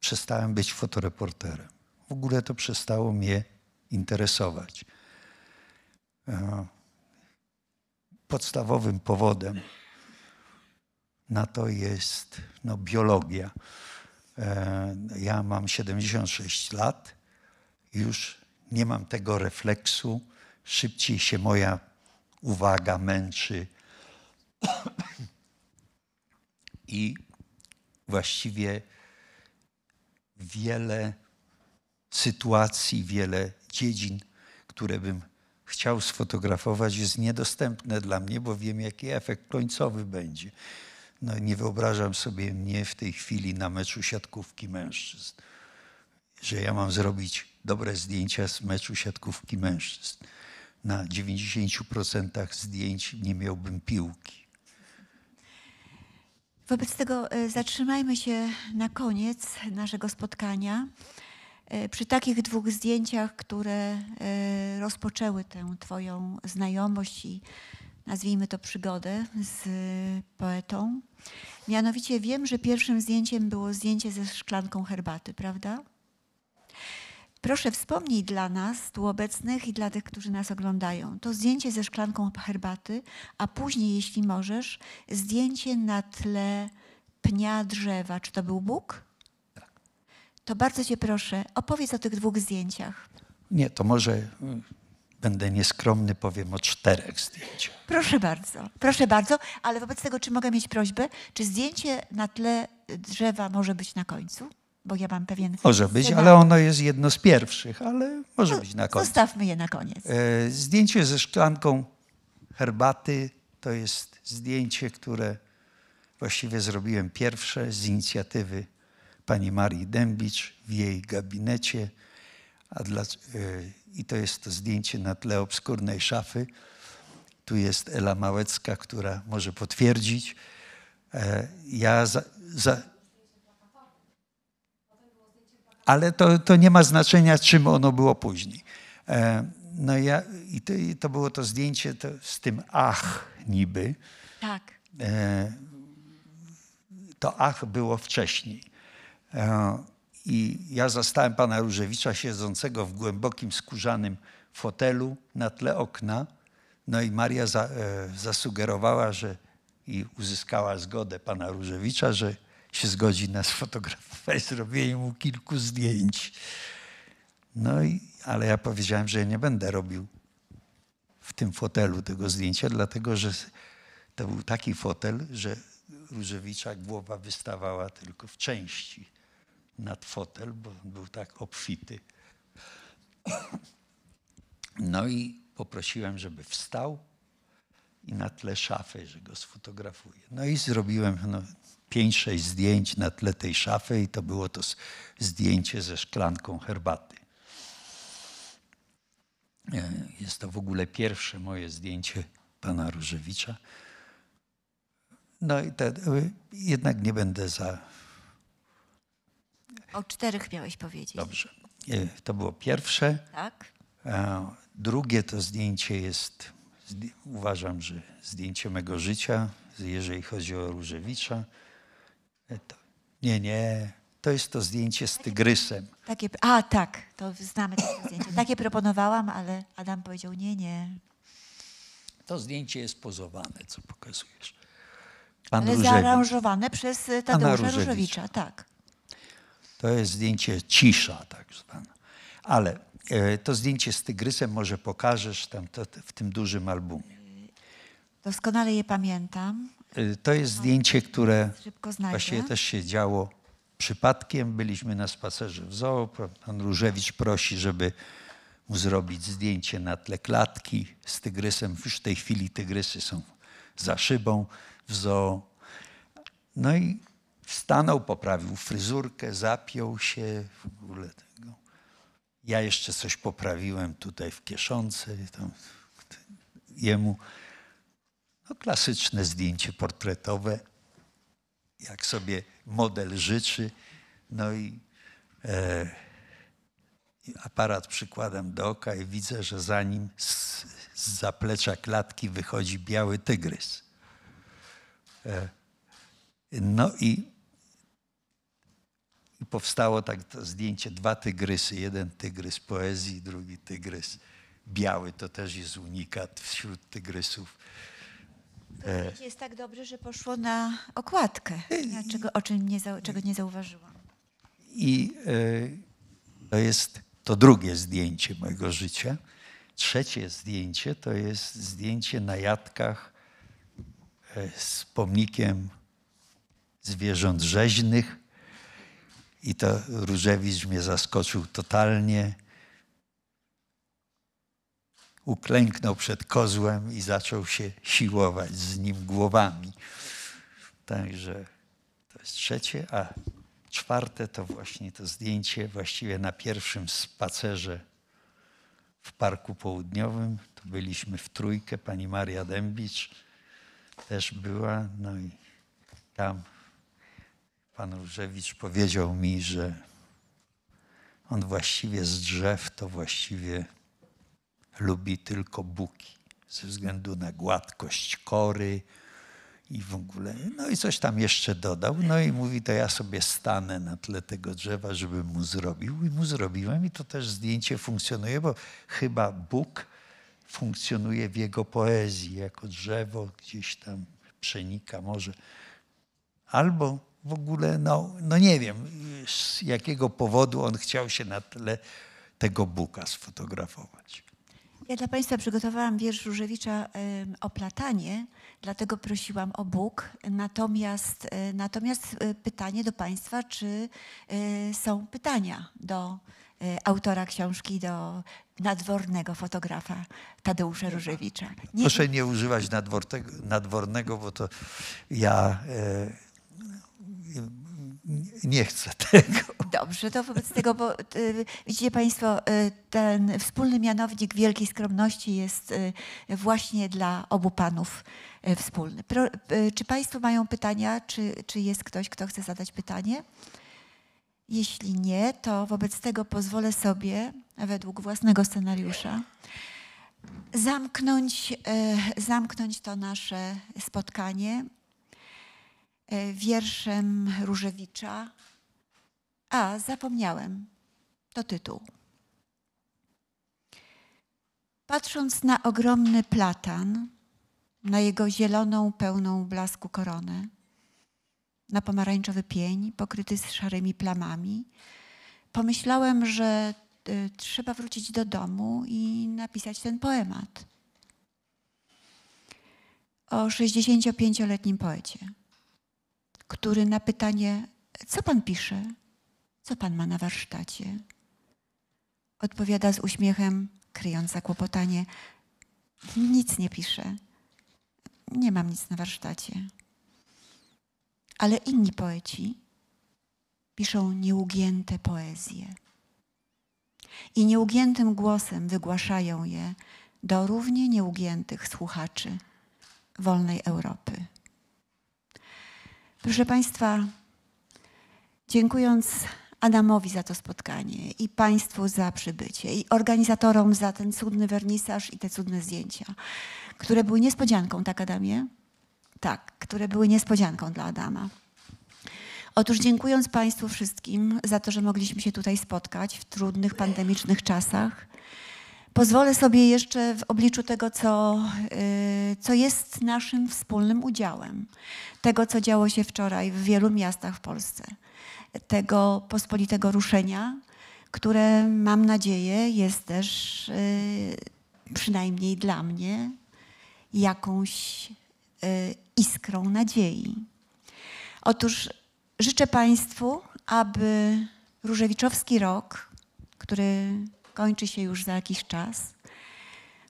przestałem być fotoreporterem. W ogóle to przestało mnie interesować podstawowym powodem na to jest no, biologia. E, ja mam 76 lat, już nie mam tego refleksu, szybciej się moja uwaga męczy i właściwie wiele sytuacji, wiele dziedzin, które bym chciał sfotografować, jest niedostępne dla mnie, bo wiem, jaki efekt końcowy będzie. No, nie wyobrażam sobie mnie w tej chwili na meczu siatkówki mężczyzn, że ja mam zrobić dobre zdjęcia z meczu siatkówki mężczyzn. Na 90% zdjęć nie miałbym piłki. Wobec tego y, zatrzymajmy się na koniec naszego spotkania. E, przy takich dwóch zdjęciach, które e, rozpoczęły tę Twoją znajomość i nazwijmy to przygodę z e, poetą. Mianowicie wiem, że pierwszym zdjęciem było zdjęcie ze szklanką herbaty, prawda? Proszę wspomnij dla nas, tu obecnych i dla tych, którzy nas oglądają, to zdjęcie ze szklanką herbaty, a później, jeśli możesz, zdjęcie na tle pnia drzewa. Czy to był Bóg? to bardzo Cię proszę, opowiedz o tych dwóch zdjęciach. Nie, to może mm, będę nieskromny, powiem o czterech zdjęciach. Proszę bardzo, proszę bardzo, ale wobec tego, czy mogę mieć prośbę, czy zdjęcie na tle drzewa może być na końcu? Bo ja mam pewien. Może być, ale ono jest jedno z pierwszych, ale może no, być na końcu. Zostawmy je na koniec. E, zdjęcie ze szklanką herbaty to jest zdjęcie, które właściwie zrobiłem pierwsze z inicjatywy pani Marii Dębicz w jej gabinecie. Dla, e, I to jest to zdjęcie na tle obskurnej szafy. Tu jest Ela Małecka, która może potwierdzić. E, ja za, za, ale to, to nie ma znaczenia, czym ono było później. E, no ja, i, to, i to było to zdjęcie to z tym ach niby. Tak. To ach było wcześniej. I ja zastałem pana Różewicza siedzącego w głębokim skórzanym fotelu na tle okna. No i Maria za, e, zasugerowała, że i uzyskała zgodę pana Różewicza, że się zgodzi na fotografować. Zrobiłem mu kilku zdjęć. No i, ale ja powiedziałem, że nie będę robił w tym fotelu tego zdjęcia, dlatego że to był taki fotel, że Różewicza głowa wystawała tylko w części nad fotel, bo był tak obfity. No i poprosiłem, żeby wstał i na tle szafy, że go sfotografuję. No i zrobiłem no, 5-6 zdjęć na tle tej szafy i to było to zdjęcie ze szklanką herbaty. E, jest to w ogóle pierwsze moje zdjęcie pana Różewicza. No i te, e, jednak nie będę za o czterech miałeś powiedzieć. Dobrze. Y, to było pierwsze. Tak. Drugie to zdjęcie jest, uważam, że zdjęcie mego życia, jeżeli chodzi o Różewicza. E, nie, nie, to jest to zdjęcie z tygrysem. Takie, a, tak, to znamy to zdjęcie. Takie proponowałam, ale Adam powiedział nie, nie. To zdjęcie jest pozowane, co pokazujesz. Pan Ale Różewicz. zaaranżowane przez Tadeusza Różewicza. Różewicza, tak. To jest zdjęcie cisza tak zwane. Ale e, to zdjęcie z tygrysem może pokażesz tam to, w tym dużym albumie. Doskonale je pamiętam. E, to jest no, zdjęcie, które właściwie też się działo przypadkiem. Byliśmy na spacerze w zoo. Pan Różewicz prosi, żeby mu zrobić zdjęcie na tle klatki z tygrysem. Już w tej chwili tygrysy są za szybą w zoo. No i Wstanął, poprawił fryzurkę, zapiął się, w ogóle tego. Ja jeszcze coś poprawiłem tutaj w kieszonce, tam, jemu. No, klasyczne zdjęcie portretowe, jak sobie model życzy. No i e, aparat przykładam do oka i widzę, że za nim z, z zaplecza klatki wychodzi biały tygrys. E, no i powstało tak to zdjęcie, dwa tygrysy. Jeden tygrys poezji, drugi tygrys biały. To też jest unikat wśród tygrysów. To e. jest tak dobrze, że poszło na okładkę, na e, czego, o czym nie, czego nie zauważyłam. I e, to jest to drugie zdjęcie mojego życia. Trzecie zdjęcie to jest zdjęcie na jatkach z pomnikiem zwierząt rzeźnych i to Różewicz mnie zaskoczył totalnie. Uklęknął przed kozłem i zaczął się siłować z nim głowami. Także to jest trzecie, a czwarte to właśnie to zdjęcie właściwie na pierwszym spacerze w Parku Południowym. Tu byliśmy w trójkę, pani Maria Dębicz też była, no i tam Pan Różewicz powiedział mi, że on właściwie z drzew to właściwie lubi tylko buki ze względu na gładkość kory i w ogóle. No i coś tam jeszcze dodał. No i mówi, to ja sobie stanę na tle tego drzewa, żeby mu zrobił. I mu zrobiłem i to też zdjęcie funkcjonuje, bo chyba Bóg funkcjonuje w jego poezji jako drzewo gdzieś tam przenika może. Albo w ogóle, no, no nie wiem, z jakiego powodu on chciał się na tle tego Buka sfotografować. Ja dla Państwa przygotowałam wiersz Różewicza o platanie, dlatego prosiłam o Bóg. Natomiast, e, natomiast e, pytanie do Państwa, czy e, są pytania do autora książki, do nadwornego fotografa Tadeusza Różewicza. Nie. Proszę nie używać nadwornego, nadwornego bo to ja nie chcę tego. Dobrze, to wobec tego, bo y, widzicie Państwo, y, ten wspólny mianownik wielkiej skromności jest y, właśnie dla obu panów wspólny. Czy Państwo mają pytania? Czy, czy jest ktoś, kto chce zadać pytanie? Jeśli nie, to wobec tego pozwolę sobie, według własnego scenariusza, zamknąć, zamknąć to nasze spotkanie E, wierszem Różewicza. A, zapomniałem, to tytuł. Patrząc na ogromny platan, na jego zieloną, pełną blasku koronę, na pomarańczowy pień pokryty szarymi plamami, pomyślałem, że e, trzeba wrócić do domu i napisać ten poemat o 65-letnim poecie który na pytanie, co pan pisze, co pan ma na warsztacie, odpowiada z uśmiechem, kryjąc zakłopotanie, nic nie piszę, nie mam nic na warsztacie. Ale inni poeci piszą nieugięte poezje i nieugiętym głosem wygłaszają je do równie nieugiętych słuchaczy wolnej Europy. Proszę Państwa, dziękując Adamowi za to spotkanie i Państwu za przybycie i organizatorom za ten cudny wernisaż i te cudne zdjęcia, które były niespodzianką, tak Adamie? Tak, które były niespodzianką dla Adama. Otóż dziękując Państwu wszystkim za to, że mogliśmy się tutaj spotkać w trudnych pandemicznych czasach, Pozwolę sobie jeszcze w obliczu tego, co, y, co jest naszym wspólnym udziałem, tego, co działo się wczoraj w wielu miastach w Polsce, tego pospolitego ruszenia, które mam nadzieję jest też y, przynajmniej dla mnie jakąś y, iskrą nadziei. Otóż życzę Państwu, aby Różewiczowski rok, który kończy się już za jakiś czas.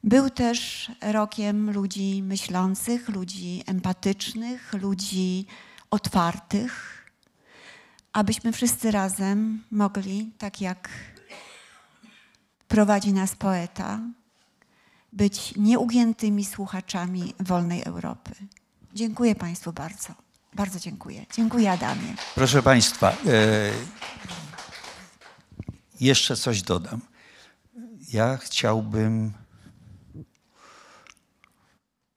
Był też rokiem ludzi myślących, ludzi empatycznych, ludzi otwartych, abyśmy wszyscy razem mogli, tak jak prowadzi nas poeta, być nieugiętymi słuchaczami wolnej Europy. Dziękuję Państwu bardzo. Bardzo dziękuję. Dziękuję Adamie. Proszę Państwa, e, jeszcze coś dodam ja chciałbym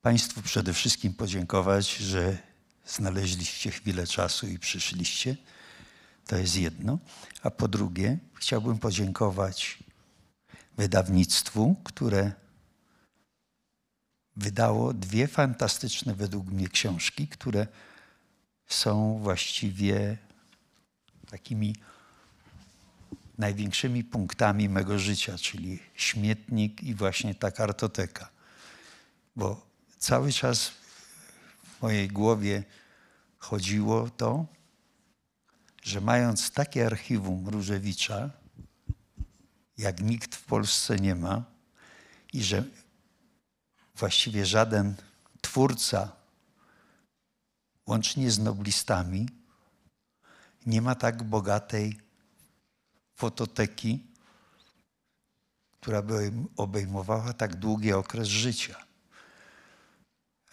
Państwu przede wszystkim podziękować, że znaleźliście chwilę czasu i przyszliście. To jest jedno. A po drugie, chciałbym podziękować wydawnictwu, które wydało dwie fantastyczne według mnie książki, które są właściwie takimi największymi punktami mego życia, czyli śmietnik i właśnie ta kartoteka. Bo cały czas w mojej głowie chodziło to, że mając takie archiwum Różewicza, jak nikt w Polsce nie ma, i że właściwie żaden twórca, łącznie z noblistami, nie ma tak bogatej fototeki, która by obejmowała tak długi okres życia.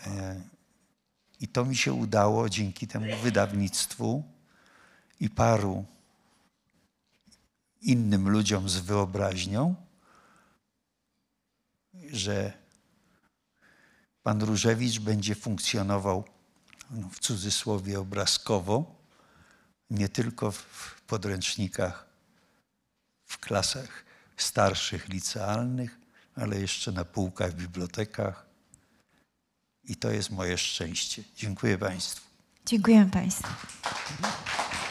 E, I to mi się udało dzięki temu wydawnictwu i paru innym ludziom z wyobraźnią, że pan Różewicz będzie funkcjonował no, w cudzysłowie obrazkowo, nie tylko w podręcznikach w klasach starszych, licealnych, ale jeszcze na półkach w bibliotekach. I to jest moje szczęście. Dziękuję Państwu. Dziękujemy Państwu.